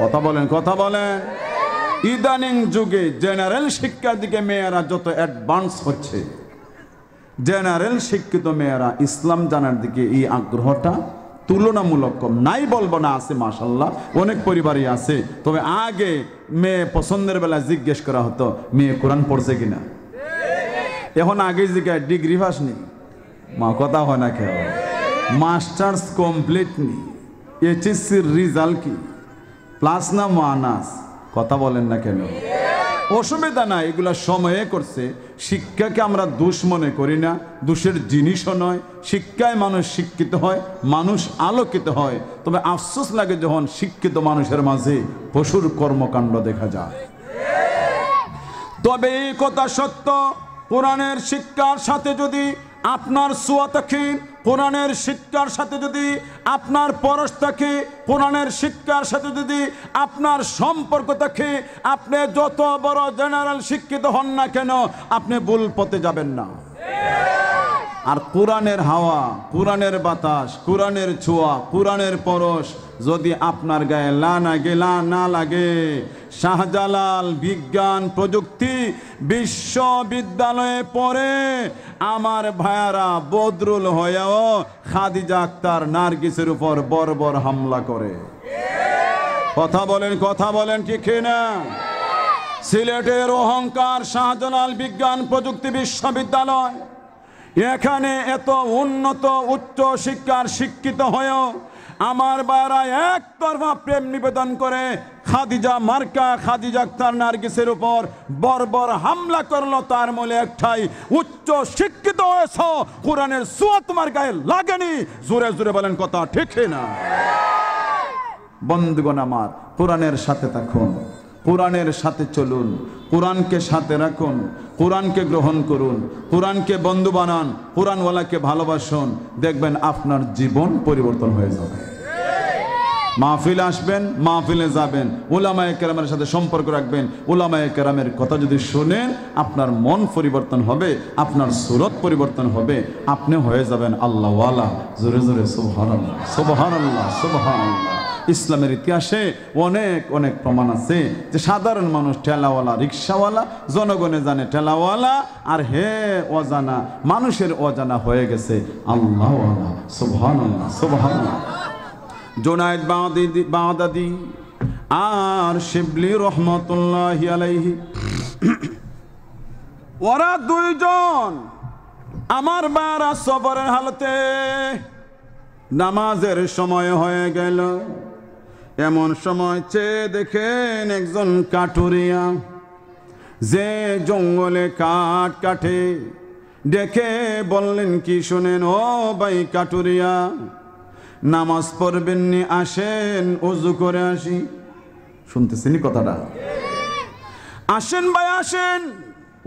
কথা বলেন কথা বলেন ইদানিং যুগে জেনারেল শিক্ষার দিকে মেয়েরা যত অ্যাডভান্স হচ্ছে জেনারেল শিক্ষিত মেয়েরা ইসলাম জানার দিকে এই আগ্রহটা তুলনামূলক কম নাই বলবো না আছে মাসাল্লাহ অনেক পরিবারই আছে তবে আগে মেয়ে পছন্দের বেলা জিজ্ঞেস করা হতো মেয়ে কোরআন পড়ছে কিনা এখন আগে জিজ্ঞেস ডিগ্রি পাস নেই মা কথা হয় না কেউ মাস্টার্স কমপ্লিট নি এইচএসসির রিজাল্ট কি প্লাস না মানাস কথা বলেন না কেন অসুবিধা নাই এগুলা সময়ে করছে শিক্ষাকে আমরা দোষ মনে করি না দোষের জিনিসও নয় শিক্ষায় মানুষ শিক্ষিত হয় মানুষ আলোকিত হয় তবে আফসোস লাগে যখন শিক্ষিত মানুষের মাঝে পশুর কর্মকাণ্ড দেখা যায় তবে এই কথা সত্য কোরআনের শিক্ষার সাথে যদি আপনার সুয়াতক্ষীণ কোরআনের শিক্ষার সাথে যদি আপনার পরশ থাকে কোরআনের শিক্ষার সাথে যদি আপনার সম্পর্ক থাকে আপনি যত বড় জেনারেল শিক্ষিত হন না কেন আপনি ভুল পথে যাবেন না আর কোরআনের হাওয়া কোরআনের বাতাস কোরআনের ছোঁয়া কোরআনের পরশ যদি আপনার গায়ে লা লাগে লা না লাগে শাহজালাল বিজ্ঞান প্রযুক্তি বিশ্ববিদ্যালয়ে পড়ে আমার ভায়ারা বদরুল হয়েও খাদিজা আক্তার নার্গিসের উপর বর্বর হামলা করে কথা বলেন কথা বলেন ঠিক না সিলেটের অহংকার শাহজালাল বিজ্ঞান প্রযুক্তি বিশ্ববিদ্যালয় এখানে এত উন্নত উচ্চ শিক্ষার শিক্ষিত হয়েও আমার এক তরফা প্রেম নিবেদন করে খাদিজা মার্কা খাদিজা তার নার্গিসের উপর বর্বর হামলা করলো তার মূলে একটাই উচ্চ শিক্ষিত হয়েছ কোরআনের সুয়া তোমার গায়ে লাগেনি জোরে জোরে বলেন কথা ঠিক না বন্ধুগণ আমার কোরআনের সাথে থাকুন কোরআনের সাথে চলুন কোরআনকে সাথে রাখুন কোরআনকে গ্রহণ করুন কোরআনকে বন্ধু বানান কোরআনওয়ালাকে ভালোবাসুন দেখবেন আপনার জীবন পরিবর্তন হয়ে যাবে মাহফিল আসবেন মাহফিলে যাবেন ওলামায় কেরামের সাথে সম্পর্ক রাখবেন ওলামায় কেরামের কথা যদি শোনেন আপনার মন পরিবর্তন হবে আপনার সুরত পরিবর্তন হবে আপনি হয়ে যাবেন আল্লাহওয়ালা জোরে জোরে সুবহান সুবহান আল্লাহ সুবহান আল্লাহ ইসলামের ইতিহাসে অনেক অনেক প্রমাণ আছে যে সাধারণ মানুষ ঠেলাওয়ালা রিক্সাওয়ালা জনগণে জানে ঠেলাওয়ালা আর হে অজানা মানুষের অজানা হয়ে গেছে আল্লাহ জোনায়দ বাদাদি আর শিবলি রহমতুল্লাহ আলাইহি ওরা দুইজন আমার বারা সবরের হালতে নামাজের সময় হয়ে গেল এমন সময় চেয়ে দেখেন একজন কাটুরিয়া যে জঙ্গলে কাঠ কাটে ডেকে বললেন কি শোনেন ও ভাই কাটুরিয়া নামাজ পড়বেননি আসেন উজু করে আসি শুনতেছেনি কথাটা আসেন ভাই আসেন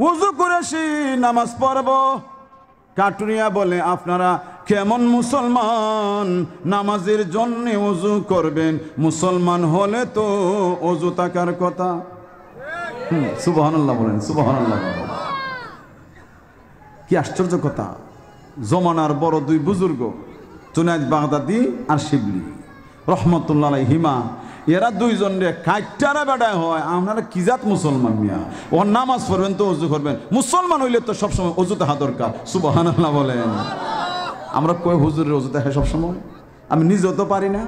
উজু করে আসি নামাজ পড়ব কাটুরিয়া বলে আপনারা কেমন মুসলমান নামাজের জন্যে অজু করবেন মুসলমান হলে তো অজু থাকার কথা সুবহানাল্লাহ বলেন সুবহানাল্লাহ কি আশ্চর্য কথা জমানার বড় দুই বুজুর্গ চুনাইদ বাগদাদি আর শিবলি রহমতুল্লাহ হিমা এরা দুইজন রে কাইটারা বেড়ায় হয় আপনারা কিজাত মুসলমান মিয়া ও নামাজ পড়বেন তো অজু করবেন মুসলমান হইলে তো সবসময় অজুতে হা দরকার সুবহানাল্লাহ বলেন আমরা কই হুজুরের অজু দেখে সবসময় আমি নিজেও তো পারি না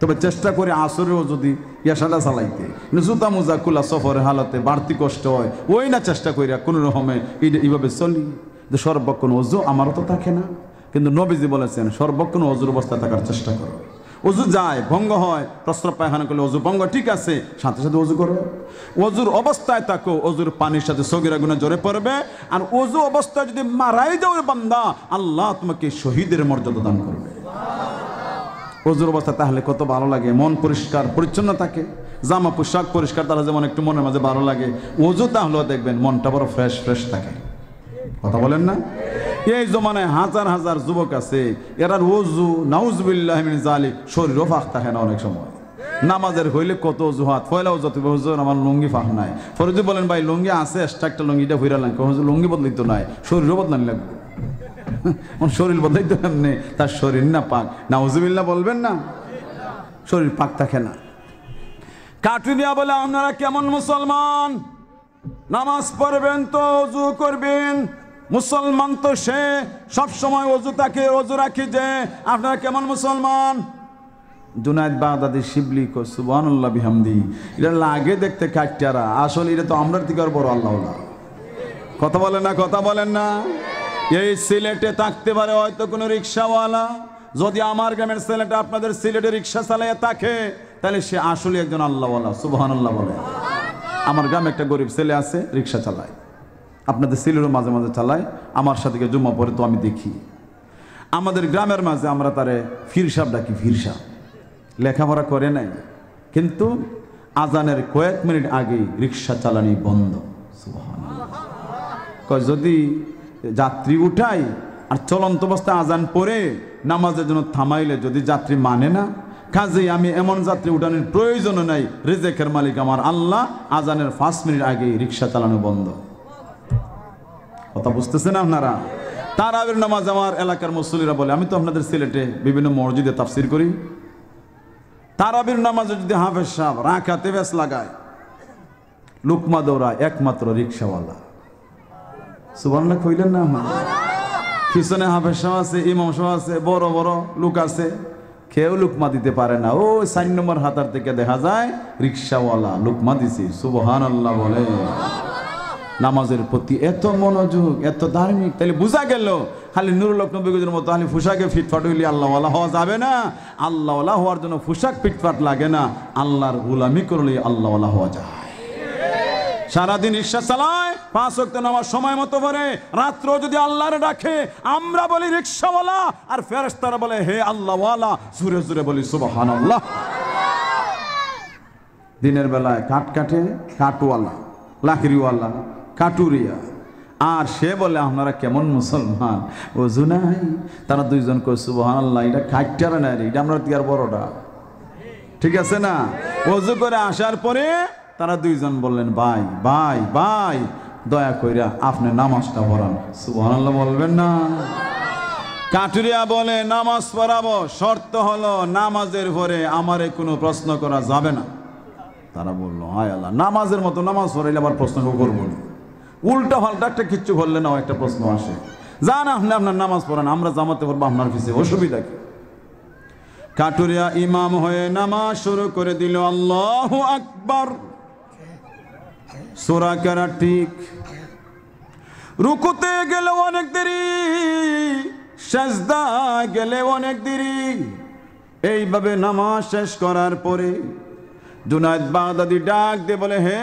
তবে চেষ্টা করি আসরেও যদি ইয়াশালা চালাইতে মানে জুতা মোজা খোলা সফরের হালাতে বাড়তি কষ্ট হয় ওই না চেষ্টা করিয়া কোনো রকমে এইভাবে চলি যে সর্বক্ষণ অজু আমারও তো থাকে না কিন্তু নবীজি বলেছেন সর্বক্ষণ অজুর অবস্থা থাকার চেষ্টা করো অজু যায় ভঙ্গ হয় প্রস্রাব পায়খানা করলে অজু ভঙ্গ ঠিক আছে সাথে সাথে অজু করো অজুর অবস্থায় থাকো অজুর পানির সাথে সগিরা গুণা জোরে পড়বে আর অজু অবস্থায় যদি মারাই যাও বান্দা আল্লাহ তোমাকে শহীদের মর্যাদা দান করবে অজুর অবস্থা তাহলে কত ভালো লাগে মন পরিষ্কার পরিচ্ছন্ন থাকে জামা পোশাক পরিষ্কার তারা যেমন একটু মনের মাঝে ভালো লাগে অজু তাহলেও দেখবেন মনটা বড় ফ্রেশ ফ্রেশ থাকে কথা বলেন না এই জমানায় হাজার হাজার যুবক আছে এরা রোজু নাউজবিল্লাহ জালি শরীরও ফাঁক থাকে না অনেক সময় নামাজের হইলে কত অজুহাত ফয়লাও যত হুজুর আমার লুঙ্গি ফাঁক নাই ফরজি বলেন ভাই লুঙ্গি আছে এক্সট্রা একটা লুঙ্গিটা ফিরালাম হুজুর লুঙ্গি বদলিত নাই শরীরও বদলানি লাগবে শরীর বদলাইতে এমনি তার শরীর না পাক নাউজুবিল্লাহ বলবেন না শরীর পাক থাকে না কাটুনিয়া বলে আপনারা কেমন মুসলমান নামাজ পড়বেন তো অজু করবেন মুসলমান তো সে সবসময় অজু তাকে অজু রাখি যে আপনারা কেমন মুসলমান জুনায়দ বাগদাদি শিবলি সুবানুল্লাহ বিহামদি এটা লাগে দেখতে কাটিয়ারা আসলে এটা তো আমরার থেকে আর বড় আল্লাহ কথা বলেন না কথা বলেন না এই সিলেটে থাকতে পারে হয়তো কোনো রিক্সাওয়ালা যদি আমার গ্রামের ছেলেটা আপনাদের সিলেটে রিক্সা চালাইয়া থাকে তাহলে সে আসলে একজন আল্লাহওয়ালা সুবাহান আল্লাহ বলে আমার গ্রামে একটা গরিব ছেলে আছে রিক্সা চালায় আপনাদের সিলেটও মাঝে মাঝে চালায় আমার সাথে জুম্মা পরে তো আমি দেখি আমাদের গ্রামের মাঝে আমরা তারে ফিরসাপ ডাকি ফিরসাপ লেখাপড়া করে নাই কিন্তু আজানের কয়েক মিনিট আগে রিক্সা চালানি বন্ধ যদি যাত্রী উঠাই আর চলন্ত অবস্থায় আজান পরে নামাজের জন্য থামাইলে যদি যাত্রী মানে না কাজেই আমি এমন যাত্রী উঠানোর প্রয়োজনও নাই রেজেকের মালিক আমার আল্লাহ আজানের পাঁচ মিনিট আগে রিক্সা চালানো বন্ধ কথা বুঝতেছেন আপনারা তারাবির নামাজ আমার এলাকার মুসলিরা বলে আমি তো আপনাদের সিলেটে বিভিন্ন মসজিদে তাফসির করি তারাবির নামাজে যদি হাফেজ সাহ রাখাতে ব্যাস লাগায় লুকমা দৌড়া একমাত্র রিক্সাওয়ালা সুবর্ণা কইলেন না আমার পিছনে হাফেজ সাহ আছে ইমাম সাহ আছে বড় বড় লোক আছে কেউ লুকমা দিতে পারে না ও চার নম্বর হাতার থেকে দেখা যায় রিক্সাওয়ালা লুকমা দিছি সুবহান আল্লাহ বলে নামাজের প্রতি এত মনোযোগ এত ধার্মিক তাহলে বোঝা গেল খালি নুরুল নবীগুজের মতো খালি ফুসাকে ফিটফাট হইলে আল্লাহওয়ালা হওয়া যাবে না আল্লাহওয়ালা হওয়ার জন্য ফুসাক ফিটফাট লাগে না আল্লাহর গুলামি করলে আল্লাহওয়ালা হওয়া যায় সারাদিন রিক্সা চালায় পাঁচ অক্ত নামার সময় মতো পরে রাত্র যদি আল্লাহরে ডাকে আমরা বলি রিক্সাওয়ালা আর ফেরেস্তারা বলে হে আল্লাহওয়ালা জুরে জুরে বলি সুবাহান আল্লাহ দিনের বেলায় কাঠ কাটে কাটওয়ালা লাকড়িওয়ালা কাটুরিয়া আর সে বলে আপনারা কেমন মুসলমান ওজু নাই তারা দুইজন কই বহান আল্লাহ এটা খাইটারে নাই এটা আমরা দিয়ার বড়টা ঠিক আছে না অজু করে আসার পরে তারা দুইজন বললেন ভাই ভাই ভাই দয়া কইরা আপনি নামাজটা পড়ান সুবহান আল্লাহ বলবেন না কাটুরিয়া বলে নামাজ পড়াবো শর্ত হলো নামাজের পরে আমারে কোনো প্রশ্ন করা যাবে না তারা বললো হায় আল্লাহ নামাজের মতো নামাজ পড়াইলে আবার প্রশ্ন করবো না উল্টা ফাল্টা একটা কিচ্ছু বললে না একটা প্রশ্ন আসে যান আপনি আপনার নামাজ পড়েন আমরা জামাতে পড়বো আপনার পিছিয়ে অসুবিধা কি কাটুরিয়া ইমাম হয়ে নামাজ শুরু করে দিল আল্লাহ আকবর সোরা ঠিক রুকুতে গেলে অনেক দেরি সাজদা গেলে অনেক দেরি এইভাবে নামাজ শেষ করার পরে জুনায়দ বাগদাদি ডাক দিয়ে বলে হে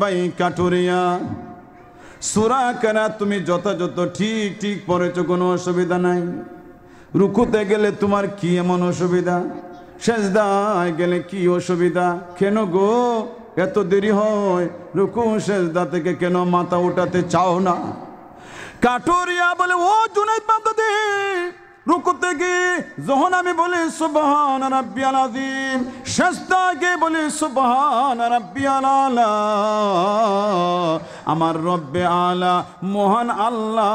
ভাই কাটুরিয়া সুরা কেনা তুমি যথাযথ ঠিক ঠিক পড়েছো কোনো অসুবিধা নাই রুকুতে গেলে তোমার কি এমন অসুবিধা সেজদায় গেলে কি অসুবিধা কেন গো এত দেরি হয় রুকু সেজদা থেকে কেন মাথা উঠাতে চাও না কাটুরিয়া বলে ও পাতা বাগদাদি রুকুতে গে যখন আমি বলি সুবহান রাব্বিয়াল আযীম গে বলি সুবহান রাব্বিয়াল আলা আমার রব্বে আলা মহান আল্লাহ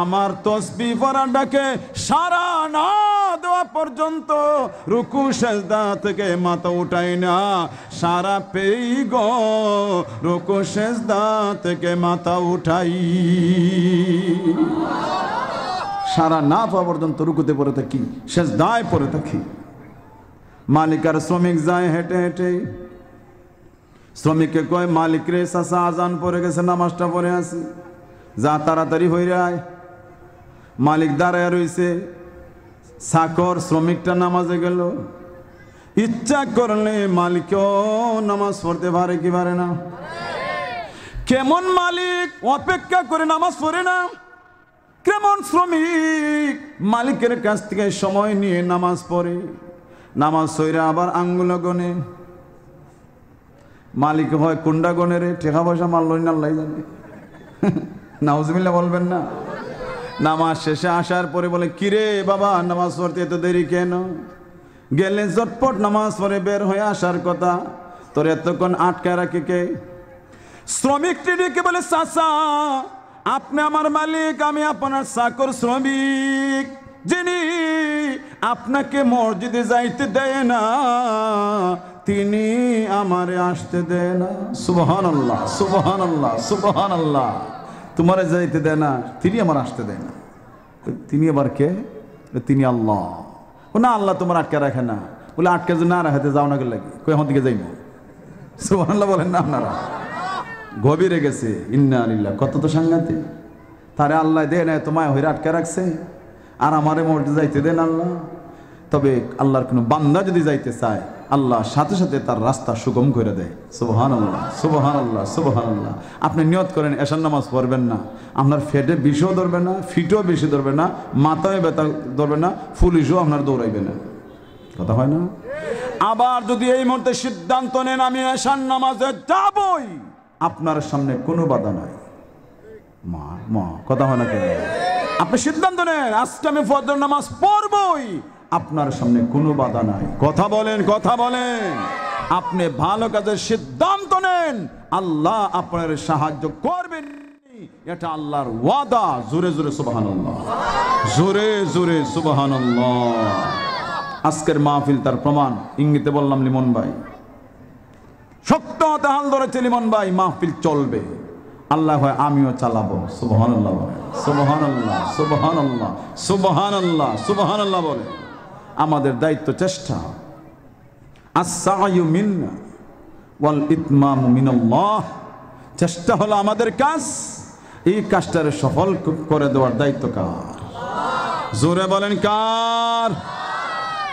আমার পড়া ডাকে সারা না দেওয়া পর্যন্ত রুকু সেজদা থেকে মাথা উঠাই না সারা পেই গো রুকু সেজদা থেকে মাথা উঠাই সারা না পাওয়া পর্যন্ত রুকুতে পড়ে থাকি শেষ দায় পরে থাকি মালিক আর শ্রমিক যায় হেঁটে হেঁটে শ্রমিককে কয় মালিক রে চাষা আজান পরে গেছে নামাজটা পরে আসি যা তাড়াতাড়ি হয়ে যায় মালিক দাঁড়ায় রয়েছে সাকর শ্রমিকটা নামাজে গেল ইচ্ছা করলে মালিক নামাজ পড়তে পারে কি পারে না কেমন মালিক অপেক্ষা করে নামাজ পড়ে না কেমন শ্রমিক মালিকের কাছ থেকে সময় নিয়ে নামাজ পড়ে নামাজ সৈরে আবার আঙ্গুল গনে মালিক হয় কুন্ডা গনে রে ঠেকা পয়সা লই না আল্লাহ জানে নাউজমিল্লা বলবেন না নামাজ শেষে আসার পরে বলে কিরে বাবা নামাজ পড়তে এত দেরি কেন গেলে জটপট নামাজ পড়ে বের হয়ে আসার কথা তোর এতক্ষণ আটকায় রাখে কে শ্রমিকটি কে বলে চাচা আপনি আমার মালিক আমি আপনার চাকর শ্রমিক যিনি আপনাকে মসজিদে যাইতে দেয় না তিনি আমারে আসতে দেয় না সুবহান আল্লাহ সুবহান আল্লাহ সুবহান আল্লাহ তোমারে যাইতে দেয় না তিনি আমার আসতে দেয় না তিনি আবার কে তিনি আল্লাহ ও না আল্লাহ তোমার আটকে রাখে না বলে আটকে যদি না রাখাতে যাও না গেলে কই এখন দিকে যাইব সুবহান আল্লাহ বলেন না আপনারা গভীরে গেছে ইন্না আলিল্লা কত তো সাংঘাতিক তারে আল্লাহ দে নাই তোমায় হইরা আটকে রাখছে আর আমারে মসজিদ যাইতে দেন আল্লাহ তবে আল্লাহর কোনো বান্দা যদি যাইতে চায় আল্লাহ সাথে সাথে তার রাস্তা সুগম করে দেয় সুবহান আল্লাহ সুবহান আল্লাহ সুবহান আল্লাহ আপনি নিয়ত করেন এশার নামাজ পড়বেন না আপনার ফেটে বিষও ধরবে না ফিটও বেশি ধরবে না মাথায় ব্যথা ধরবে না পুলিশও আপনার দৌড়াইবে না কথা হয় না আবার যদি এই মুহূর্তে সিদ্ধান্ত নেন আমি এশার নামাজে যাবই আপনার সামনে কোনো বাধা নাই মা মা কথা হয় না কেন আপনি সিদ্ধান্ত নেন আজকে আমি ফজর নামাজ পড়বই আপনার সামনে কোনো বাধা নাই কথা বলেন কথা বলেন আপনি ভালো কাজের সিদ্ধান্ত নেন আল্লাহ আপনার সাহায্য করবেন এটা আল্লাহর ওয়াদা জোরে জোরে সুবহানাল্লাহ জোরে জোরে সুবহানাল্লাহ আজকের মাহফিল তার প্রমাণ ইঙ্গিতে বললাম লিমন ভাই শক্ত তাহাল ধরেছে লিমন ভাই মাহফিল চলবে আল্লাহ হয় আমিও চালাবো সুবহান আল্লাহ সুবহান আল্লাহ সুবহান আল্লাহ সুবহান আল্লাহ সুবহান আল্লাহ বলে আমাদের দায়িত্ব চেষ্টা আসায়ু মিন ওয়াল ইতমাম মিনাল্লাহ চেষ্টা হলো আমাদের কাজ এই কাজটারে সফল করে দেওয়ার দায়িত্ব কার জোরে বলেন কার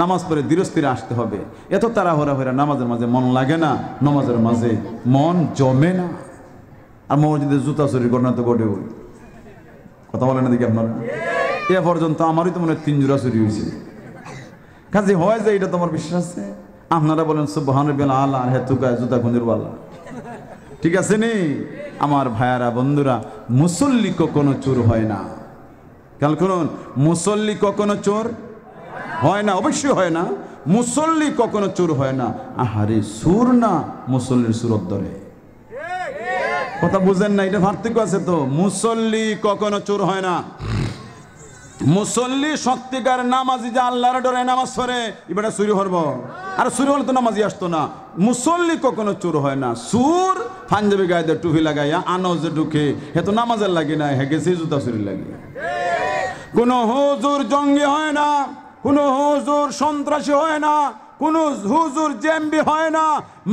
নামাজ পড়ে ধীরস্থিরে আসতে হবে এত তাড়াহড়া হয়ে নামাজের মাঝে মন লাগে না নামাজের মাঝে মন জমে না আর মসজিদের জুতা চুরির ঘটনা তো ঘটে ওই কথা বলেন দেখি আপনারা এ পর্যন্ত আমারই তো মনে হয় তিন জোড়া চুরি হয়েছে কাজে হয় যে এটা তোমার বিশ্বাস আছে আপনারা বলেন সুবহান আল্লাহ হেতুকা জুতা খুঁজিরওয়ালা ঠিক আছে নি আমার ভাইয়ারা বন্ধুরা মুসল্লি কখনো চোর হয় না খেয়াল করুন মুসল্লি কখনো চোর হয় না অবশ্যই হয় না মুসল্লি কখনো চোর হয় না আহারে সুর না মুসল্লির সুরত ধরে কথা বুঝেন না এটা পার্থক্য আছে তো মুসল্লি কখনো চোর হয় না মুসল্লি সত্যিকার নামাজি যে আল্লাহর ডরে নামাজ সরে এবারে সুরি হরব আর সুরি হলে তো নামাজি আসতো না মুসল্লি কখনো চোর হয় না সুর ফাঞ্জাবি গায়ে টুপি লাগাইয়া আনজে ঢুকে হে তো নামাজের লাগে না হে গেছে জুতা সুরি লাগে কোনো হুজুর জঙ্গি হয় না কোনো হুজুর সন্ত্রাসী হয় না কোনো হুজুর জেম্বি হয় না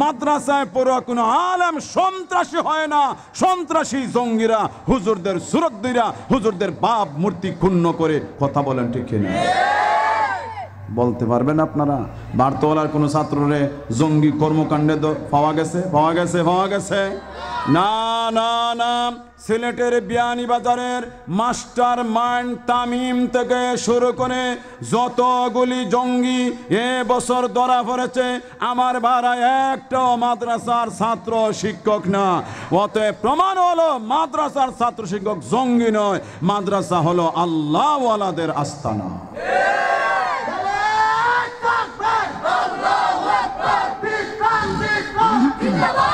মাদ্রাসায় পড়া কোনো আলেম সন্ত্রাসী হয় না সন্ত্রাসী জঙ্গিরা হুজুরদের সুরদ্দিরা হুজুরদের বাপ মূর্তি ক্ষুণ্ণ করে কথা বলেন ঠিক না বলতে পারবেন আপনারা বার্তওয়ালার কোনো ছাত্ররে জঙ্গি কর্মকাণ্ডে পাওয়া গেছে পাওয়া গেছে পাওয়া গেছে না না না সিলেটের বিয়ানীবাজারের মাস্টার মাইন্ড তামিম থেকে শুরু করে যতগুলি জঙ্গি এ বছর ধরা পড়েছে আমার ভাড়া একটা মাদ্রাসার ছাত্র শিক্ষক না অত প্রমাণ হলো মাদ্রাসার ছাত্র শিক্ষক জঙ্গি নয় মাদ্রাসা হলো আল্লাহওয়ালাদের আস্তানা এখানে সাতটা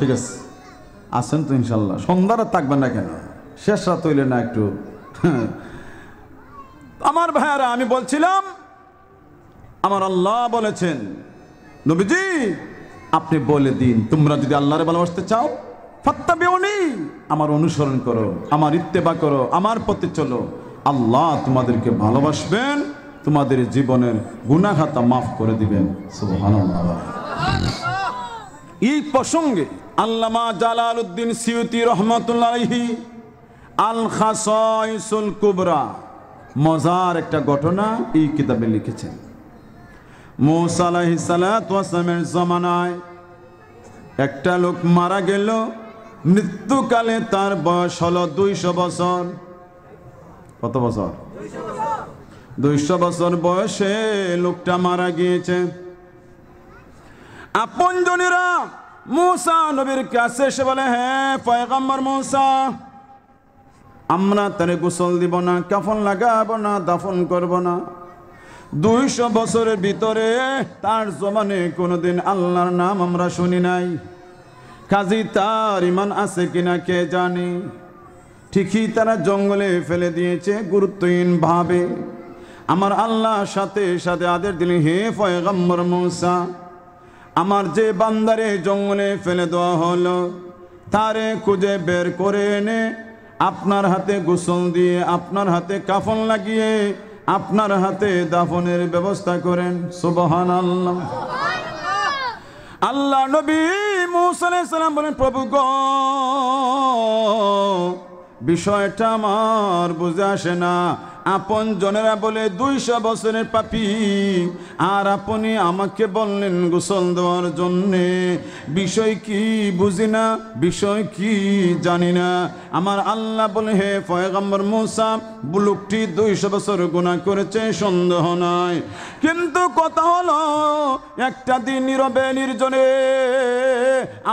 ঠিক আছে আসেন তো ইনশাল্লাহ সন্ধ্যারা থাকবেন না কেন শেষ রাত হইলে না একটু আমার ভাইয়ারা আমি বলছিলাম আমার আল্লাহ বলেছেন নবীজি আপনি বলে দিন তোমরা যদি আল্লাহরে ভালোবাসতে চাও ফত্তাবেউনি আমার অনুসরণ করো আমার ইত্তেবা করো আমার পথে চলো আল্লাহ তোমাদেরকে ভালোবাসবেন তোমাদের জীবনের গুণাঘাতা মাফ করে দিবেন এই প্রসঙ্গে আল্লামা জালাল উদ্দিন সিউতি রহমতুল্লাহি আল খাসুল কুবরা মজার একটা ঘটনা এই কিতাবে লিখেছেন মৌসা জমানায় একটা লোক মারা গেল মৃত্যুকালে তার বয়স হলো দুইশো বছর কত বছর দুইশো বছর বয়সে লোকটা মারা গিয়েছে আপনজনেরা মৌসা নবীর কাছে এসে বলে হ্যাঁ পয়গাম্বর মৌসা আমরা তারে গোসল দিব না কাফন লাগাবো না দাফন করব না দুইশো বছরের ভিতরে তার জমানে কোনোদিন আল্লাহর নাম আমরা শুনি নাই কাজী তার ইমান আছে কিনা কে জানে ঠিকই তারা জঙ্গলে ফেলে দিয়েছে গুরুত্বহীন ভাবে আমার আল্লাহ সাথে সাথে আদের দিলে হে ফয়গম্বর মৌসা আমার যে বান্দারে জঙ্গলে ফেলে দেওয়া হলো তারে খুঁজে বের করে এনে আপনার হাতে গোসল দিয়ে আপনার হাতে কাফন লাগিয়ে আপনার হাতে দাফনের ব্যবস্থা করেন সুবহান আল্লাহ আল্লাহ নবী মুসালাম বলেন প্রভু গ বিষয়টা আমার বুঝে আসে না আপন জনেরা বলে দুইশ বছরের পাপি আর আপনি আমাকে বললেন গোসল দেওয়ার জন্যে বিষয় কি বুঝি না বিষয় কি জানি না আমার আল্লাহ বলে হে ফয়গম্বর মুসা বুলুকটি দুইশ বছর গুণা করেছে সন্দেহ নয় কিন্তু কথা হলো একটা দিন নীরবে নির্জনে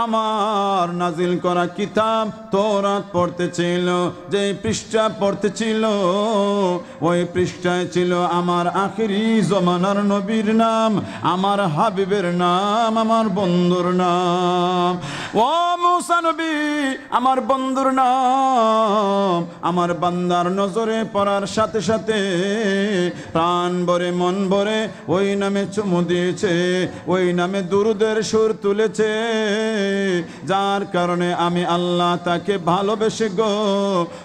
আমার নাজিল করা কিতাব তোরা পড়তেছিল যে পৃষ্ঠা পড়তেছিল ওই পৃষ্ঠায় ছিল আমার আখিরি জমানার নবীর নাম আমার হাবিবের নাম আমার বন্ধুর নাম ও মুসানবী আমার বন্ধুর নাম আমার বান্দার নজরে পড়ার সাথে সাথে প্রাণ ভরে মন ভরে ওই নামে চুমু দিয়েছে ওই নামে দুরুদের সুর তুলেছে যার কারণে আমি আল্লাহ তাকে ভালোবেসে গো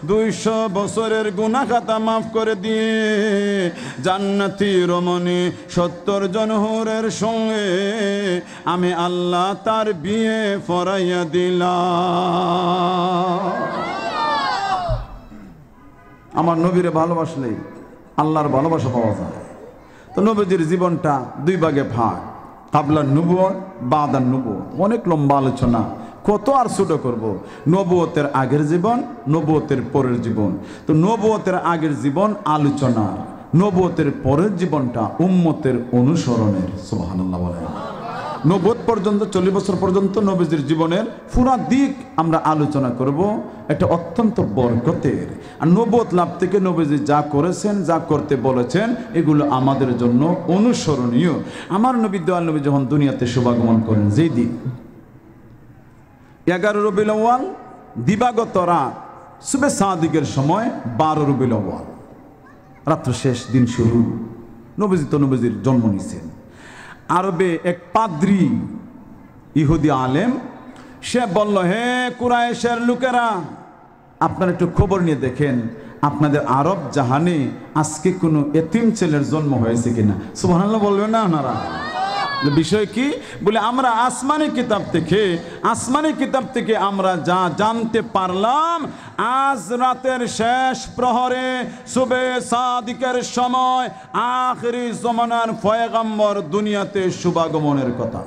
দুইশো বছরের গুণাখাতা মাফ করে করে দিয়ে জান্নাতি রমণে সত্তর জন হোরের সঙ্গে আমি আল্লাহ তার বিয়ে ফরাইয়া দিলাম আমার নবীরে ভালোবাসলে আল্লাহর ভালোবাসা পাওয়া যায় তো নবীজির জীবনটা দুই ভাগে ভাগ কাবলার নুবর বাদার নুবর অনেক লম্বা আলোচনা কত আর ছোটো করব। নবতের আগের জীবন নবতের পরের জীবন তো নবতের আগের জীবন আলোচনা নবতের পরের জীবনটা উম্মতের অনুসরণের সোহানাল্লাহ বলেন নব্বত পর্যন্ত চল্লিশ বছর পর্যন্ত নবীজির জীবনের পুরা দিক আমরা আলোচনা করব এটা অত্যন্ত বরকতের আর নব্বত লাভ থেকে নবীজি যা করেছেন যা করতে বলেছেন এগুলো আমাদের জন্য অনুসরণীয় আমার নবী দেওয়াল নবী যখন দুনিয়াতে শুভাগমন করেন যেই দিক এগারো রবিল ওয়াল দিবাগত রাত সুবে সাদিকের সময় বারো রবিল ওয়াল রাত্র শেষ দিন শুরু নবজি তো নবজির জন্ম নিছেন আরবে এক পাদ্রি ইহুদি আলেম সে বলল হে কুরায়েশের লোকেরা আপনারা একটু খবর নিয়ে দেখেন আপনাদের আরব জাহানে আজকে কোনো এতিম ছেলের জন্ম হয়েছে কিনা সুবহানাল্লাহ বলবেন না ওনারা বিষয় কি বলে আমরা আসমানি কিতাব থেকে আসমানি কিতাব থেকে আমরা যা জানতে পারলাম আজ রাতের শেষ প্রহরে সুবে সাদিকের সময় আখরি জমানার ফয়েগাম্বর দুনিয়াতে শুভাগমনের কথা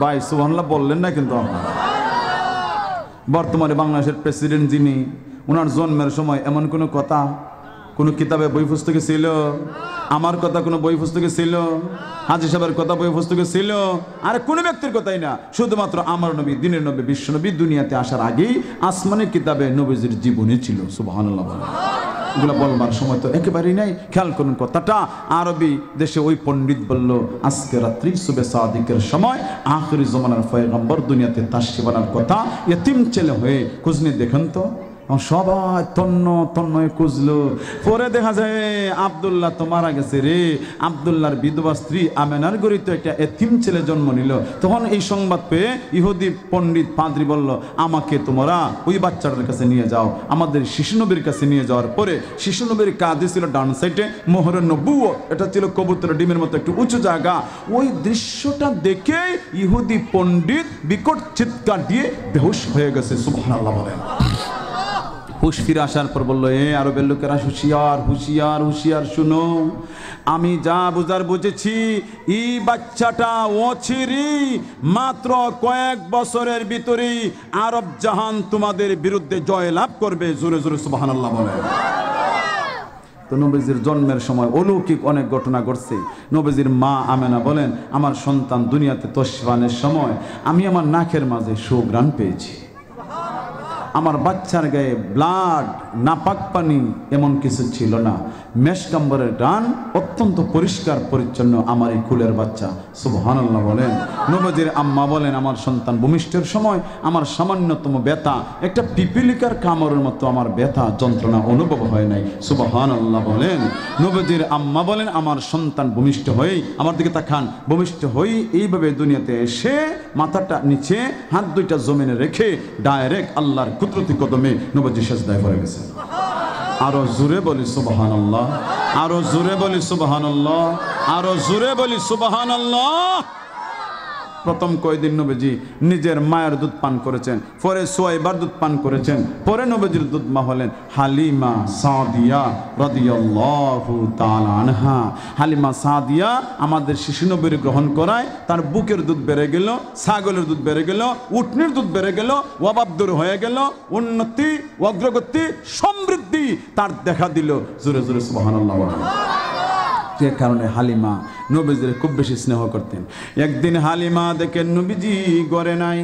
ভাই সুহান্লা বললেন না কিন্তু আমরা বর্তমানে বাংলাদেশের প্রেসিডেন্ট যিনি ওনার জন্মের সময় এমন কোনো কথা কোনো কিতাবে বই পুস্তকে ছিল আমার কথা কোনো বই পুস্তকে ছিল হাজি সাহেবের কথা বই পুস্তকে ছিল আর কোনো ব্যক্তির কথাই না শুধুমাত্র আমার নবী দিনের নবী নবী দুনিয়াতে আসার আগেই আসমানের কিতাবে নবীজির জীবনী ছিল সুবাহান্লাহ এগুলো বলবার সময় তো একেবারেই নাই খেয়াল করুন কথাটা আরবি দেশে ওই পণ্ডিত বলল আজকে রাত্রি সুবে সাদিকের সময় আখরি জমানার নম্বর দুনিয়াতে তার কথা এতিম ছেলে হয়ে খুঁজনি দেখেন তো সবাই তন্ন তন্ন খুঁজলো পরে দেখা যায় আবদুল্লাহ তো মারা গেছে রে আবদুল্লাহর বিধবা স্ত্রী আমেনার গরিত একটা এতিম ছেলে জন্ম নিল তখন এই সংবাদ পেয়ে ইহুদি পণ্ডিত পাদ্রি বলল আমাকে তোমরা ওই বাচ্চাটার কাছে নিয়ে যাও আমাদের শিশুনবীর কাছে নিয়ে যাওয়ার পরে শিশুনবীর কাঁধে ছিল ডান সাইডে মোহরের নব্বুও এটা ছিল কবুতর ডিমের মতো একটু উঁচু জায়গা ওই দৃশ্যটা দেখে ইহুদি পণ্ডিত বিকট চিৎকার দিয়ে বেহুশ হয়ে গেছে সুভান আল্লাহ বলেন হুশ ফিরে আসার পর বললো এ আরবের লোকেরা হুশিয়ার হুশিয়ার হুশিয়ার শুনো আমি যা বোঝার বুঝেছি ই বাচ্চাটা অচিরি মাত্র কয়েক বছরের ভিতরেই আরব জাহান তোমাদের বিরুদ্ধে জয় লাভ করবে জোরে জোরে সুবাহান বলে তো নবীজির জন্মের সময় অলৌকিক অনেক ঘটনা ঘটছে নবীজির মা আমেনা বলেন আমার সন্তান দুনিয়াতে তসফানের সময় আমি আমার নাকের মাঝে সুগ্রাণ পেয়েছি আমার বাচ্চার গায়ে ব্লাড নাপাক পানি এমন কিছু ছিল না মেশকাম্বরের ডান অত্যন্ত পরিষ্কার পরিচ্ছন্ন আমার এই কুলের বাচ্চা সুবহানাল্লাহ বলেন নবজির আম্মা বলেন আমার সন্তান ভূমিষ্ঠের সময় আমার সামান্যতম ব্যথা একটা পিপিলিকার কামড়ের মতো আমার ব্যথা যন্ত্রণা অনুভব হয় নাই সুবহানাল্লাহ বলেন নবজির আম্মা বলেন আমার সন্তান ভূমিষ্ঠ হয়েই আমার দিকে তাকান ভূমিষ্ঠ হয়েই এইভাবে দুনিয়াতে এসে মাথাটা নিচে হাত দুইটা জমিনে রেখে ডাইরেক্ট আল্লাহর কুদরতি কদমে নবজি সেজদায় পড়ে গেছে আরো জোরে বলি সুবাহান আল্লাহ আরো জোরে বলি সুবাহান আল্লাহ আরো জোরে বলি সুবাহান আল্লাহ প্রথম কয়দিন নবীজি নিজের মায়ের দুধ পান করেছেন পরে সোয়াইবার দুধ পান করেছেন পরে নবীজির দুধ মা হলেন হালিমা সাদিয়া রদিয়াল্লাহু তাআলা আনহা হালিমা সাদিয়া আমাদের শিশু নবীর গ্রহণ করায় তার বুকের দুধ বেড়ে গেল ছাগলের দুধ বেড়ে গেল উটনির দুধ বেড়ে গেল দূর হয়ে গেল উন্নতি অগ্রগতি সমৃদ্ধি তার দেখা দিল জোরে জোরে সুবহানাল্লাহ যে কারণে হালিমা নবীজির খুব বেশি স্নেহ করতেন একদিন হালিমা দেখেন নবীজি গড়ে নাই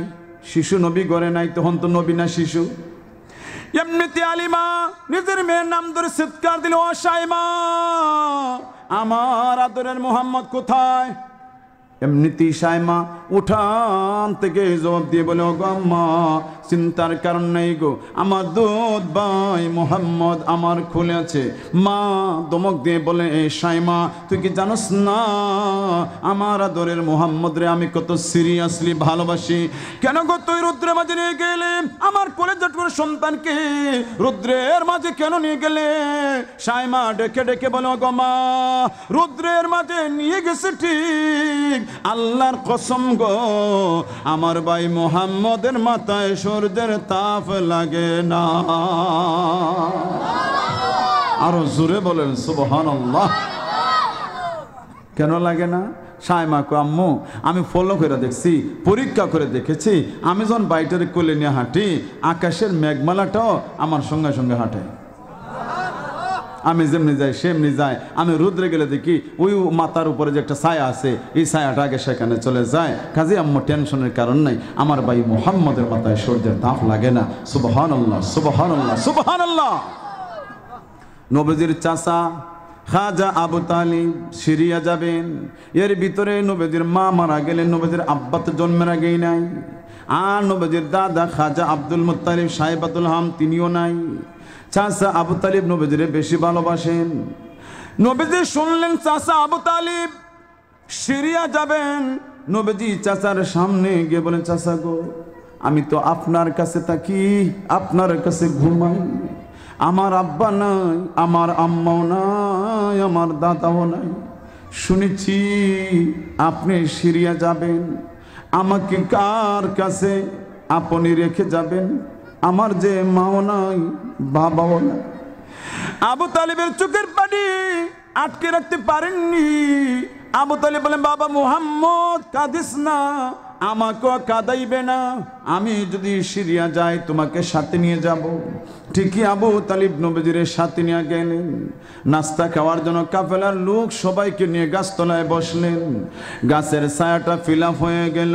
শিশু নবী গড়ে নাই তখন তো নবী না শিশু এমনিতে আলিমা নিজের মেয়ের নাম ধরে চিৎকার দিল ও আমার আদরের মোহাম্মদ কোথায় এমনিতি সায়মা উঠান থেকে জবাব দিয়ে বলে ও আম্মা চিন্তার কারণ নেই গো আমার দুধ ভাই মোহাম্মদ আমার খুলে আছে মা দমক দিয়ে বলে এ সাইমা তুই কি জানোস না আমার আদরের মোহাম্মদ রে আমি কত সিরিয়াসলি ভালোবাসি কেন গো তুই রুদ্রের মাঝে নিয়ে গেলে আমার কোলে জটুর সন্তানকে রুদ্রের মাঝে কেন নিয়ে গেলে সাইমা ডেকে ডেকে বলে গো মা রুদ্রের মাঝে নিয়ে গেছে ঠিক আল্লাহর কসম গো আমার ভাই মোহাম্মদের মাথায় সূর্যের তাপ লাগে না আরো জোরে বলেন সুবহান আল্লাহ কেন লাগে না সায়মাকে আম্মু আমি ফলো করে দেখছি পরীক্ষা করে দেখেছি আমি যখন বাইটারে কোলে নিয়ে হাঁটি আকাশের মেঘমালাটাও আমার সঙ্গে সঙ্গে হাঁটে আমি যেমনি যাই সেমনি যাই আমি রুদ্রে গেলে দেখি ওই মাথার উপরে যে একটা ছায়া আছে এই ছায়াটা আগে সেখানে চলে যায় কাজে আম্মু টেনশনের কারণ নাই আমার ভাই মোহাম্মদের মাথায় সূর্যের তাপ লাগে না সুবহান আল্লাহ সুবহান আল্লাহ সুবহান আল্লাহ নবজির চাচা খাজা আবু তালিব সিরিয়া যাবেন এর ভিতরে নবজির মা মারা গেলেন নবজির আব্বা তো জন্মের আগেই নাই আর নবজির দাদা খাজা আব্দুল মুতালিব সাহেবাতুল হাম তিনিও নাই চাষা আবু তালিব নবীদের বেশি ভালোবাসেন নবীজি শুনলেন চাষা আবু তালিব সিরিয়া যাবেন নবীজি চাচার সামনে গিয়ে বলেন চাচা গো আমি তো আপনার কাছে থাকি আপনার কাছে ঘুমাই আমার আব্বা নাই আমার আম্মাও নাই আমার দাদাও নাই শুনেছি আপনি সিরিয়া যাবেন আমাকে কার কাছে আপনি রেখে যাবেন আমার যে মাও নাই বাবাও নাই আবু তালিবের চোখের পানি আটকে রাখতে পারেননি আবু তালিব বলেন বাবা মুহাম্মদ কাঁদিস না আমাকে কাঁদাইবে না আমি যদি সিরিয়া যাই তোমাকে সাথে নিয়ে যাব ঠিকই আবু তালিব নবীজির সাথে নিয়ে গেলেন নাস্তা খাওয়ার জন্য কাফেলার লোক সবাইকে নিয়ে গাছতলায় বসলেন গাছের ছায়াটা ফিল হয়ে গেল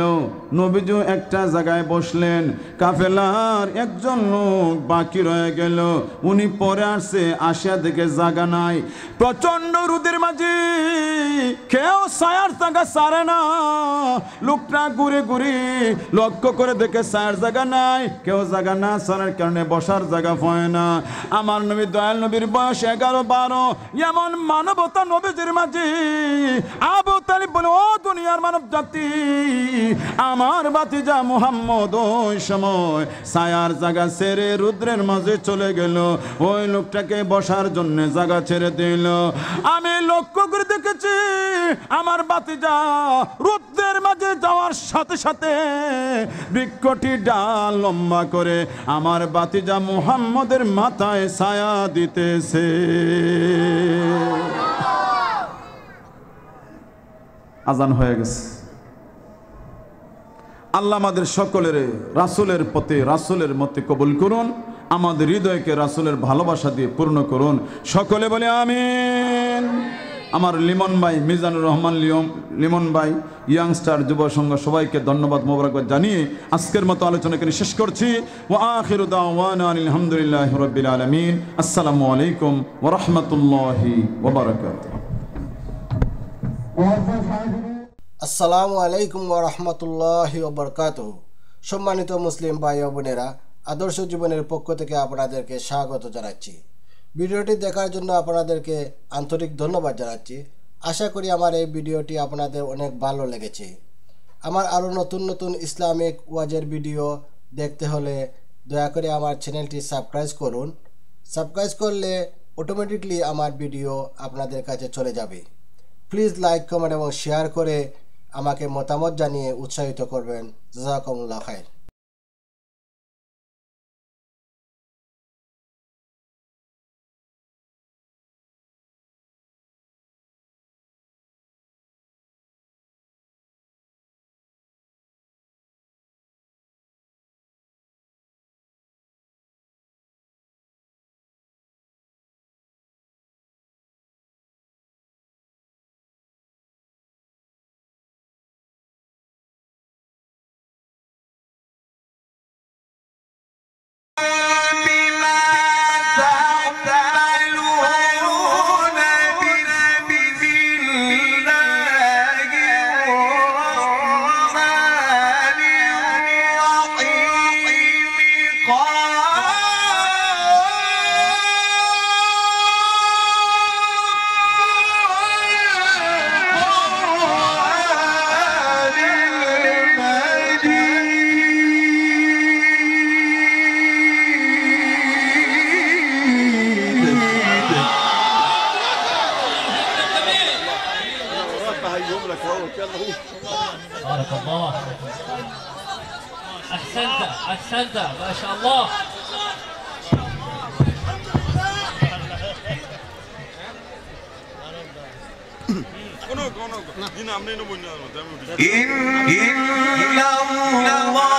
নবীজু একটা জায়গায় বসলেন কাফেলার একজন লোক বাকি রয়ে গেল উনি পরে আসে আসিয়া থেকে জাগা নাই প্রচন্ড রুদের মাঝে কেউ ছায়ার জায়গা সারে না লোকটা ঘুরে ঘুরে লক্ষ্য করে দেখে ছায়ার জায়গা নাই কেউ জায়গা না সারার কারণে বসার জায়গা হয় না আমার নবী দয়াল নবীর বয়স এগারো বারো এমন মানবতা নবীজির মাঝে আবু তালিব বলে ও দুনিয়ার মানব জাতি আমার বাতিজা মুহাম্মদ ওই সময় সায়ার জায়গা ছেড়ে রুদ্রের মাঝে চলে গেল ওই লোকটাকে বসার জন্য জায়গা ছেড়ে দিল আমি লক্ষ্য করে দেখেছি আমার বাতিজা রুদ্রের মাঝে যাওয়ার সাথে সাথে বৃক্ষটি ডাল লম্বা করে আমার বাতিজা মুহাম্মদ আমাদের মাথায় ছায়া দিতেছে আজান হয়ে গেছে আল্লাহ আমাদের সকলের রাসুলের পথে রাসুলের মতে কবুল করুন আমাদের হৃদয়কে রাসুলের ভালোবাসা দিয়ে পূর্ণ করুন সকলে বলে আমিন আমার লিমন ভাই মিজানুর রহমান লিয়ম লিমন ভাই ইয়াংস্টার যুব সংঘ সবাইকে ধন্যবাদ মোবারক জানিয়ে আজকের মতো আলোচনা করে শেষ করছি ও আখির আলহামদুলিল্লাহ রবিল আলমিন আসসালামু আলাইকুম ওরহমতুল্লাহি ওবরাকাত আসসালামু আলাইকুম ওরহমতুল্লাহি ওবরকাত সম্মানিত মুসলিম ভাই ও বোনেরা আদর্শ জীবনের পক্ষ থেকে আপনাদেরকে স্বাগত জানাচ্ছি ভিডিওটি দেখার জন্য আপনাদেরকে আন্তরিক ধন্যবাদ জানাচ্ছি আশা করি আমার এই ভিডিওটি আপনাদের অনেক ভালো লেগেছে আমার আরও নতুন নতুন ইসলামিক ওয়াজের ভিডিও দেখতে হলে দয়া করে আমার চ্যানেলটি সাবস্ক্রাইব করুন সাবস্ক্রাইব করলে অটোমেটিকলি আমার ভিডিও আপনাদের কাছে চলে যাবে প্লিজ লাইক কমেন্ট এবং শেয়ার করে আমাকে মতামত জানিয়ে উৎসাহিত করবেন জাজাকুমুল্লা খায় إن الله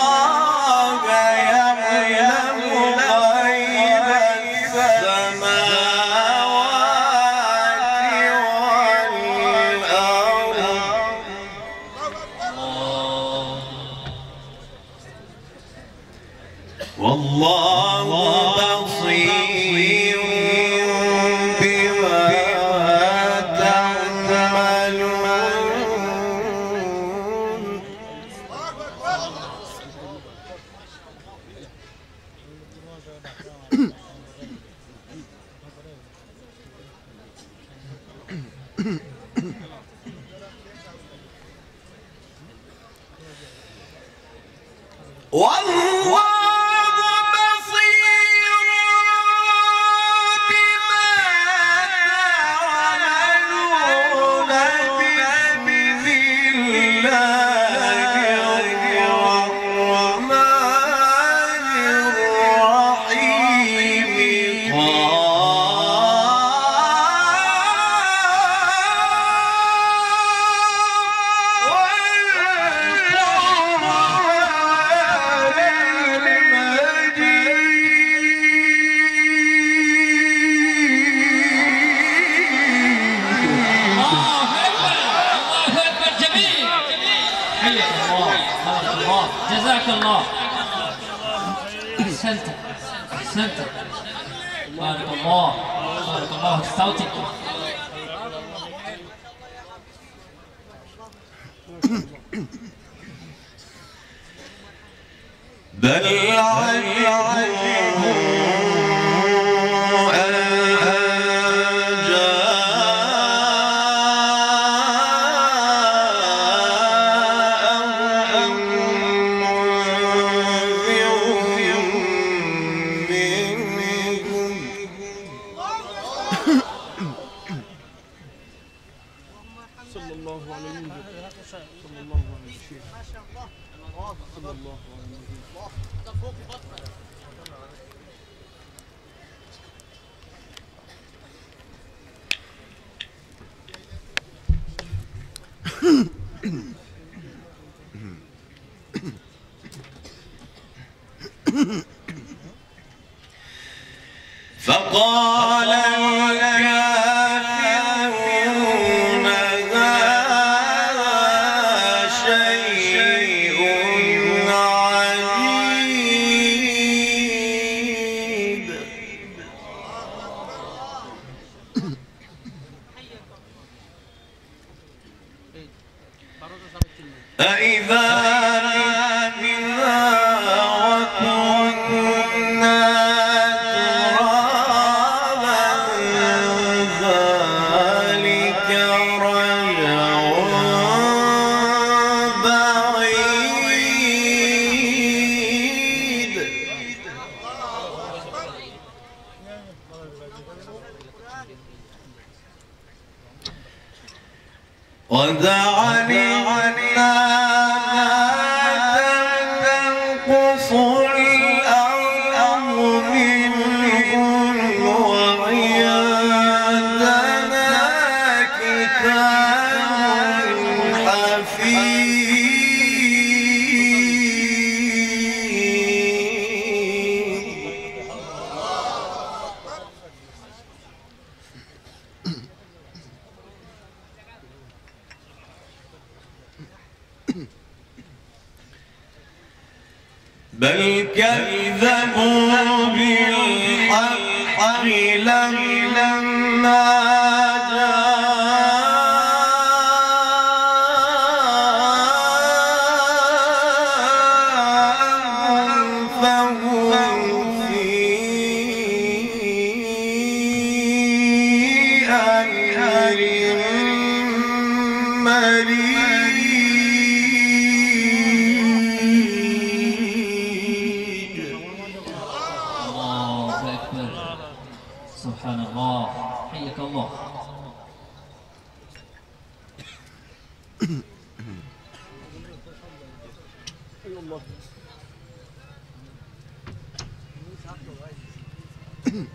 嗯。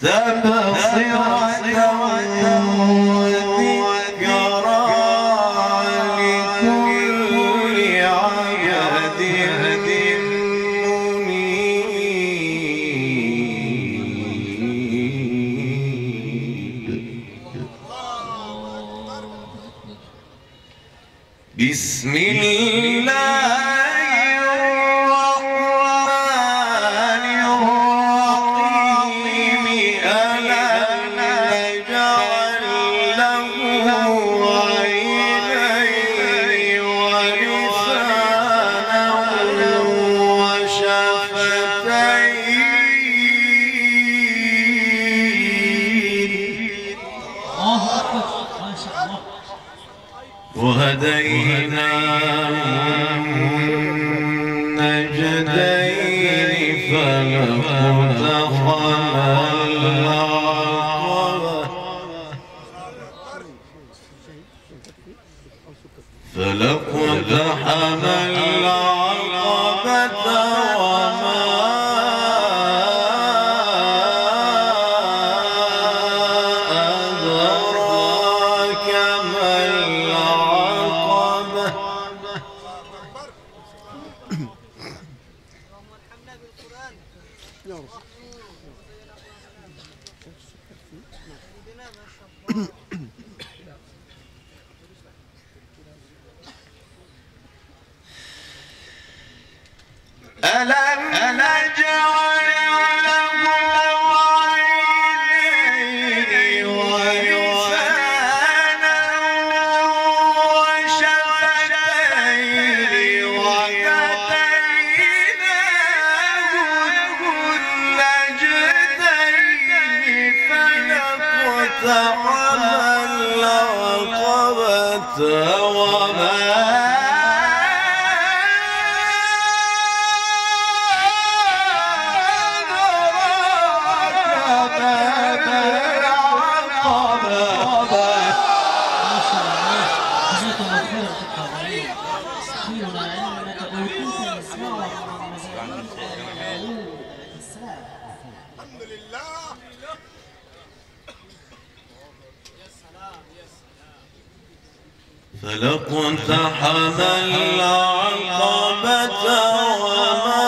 تبصرة فلقد حمل العقبة وما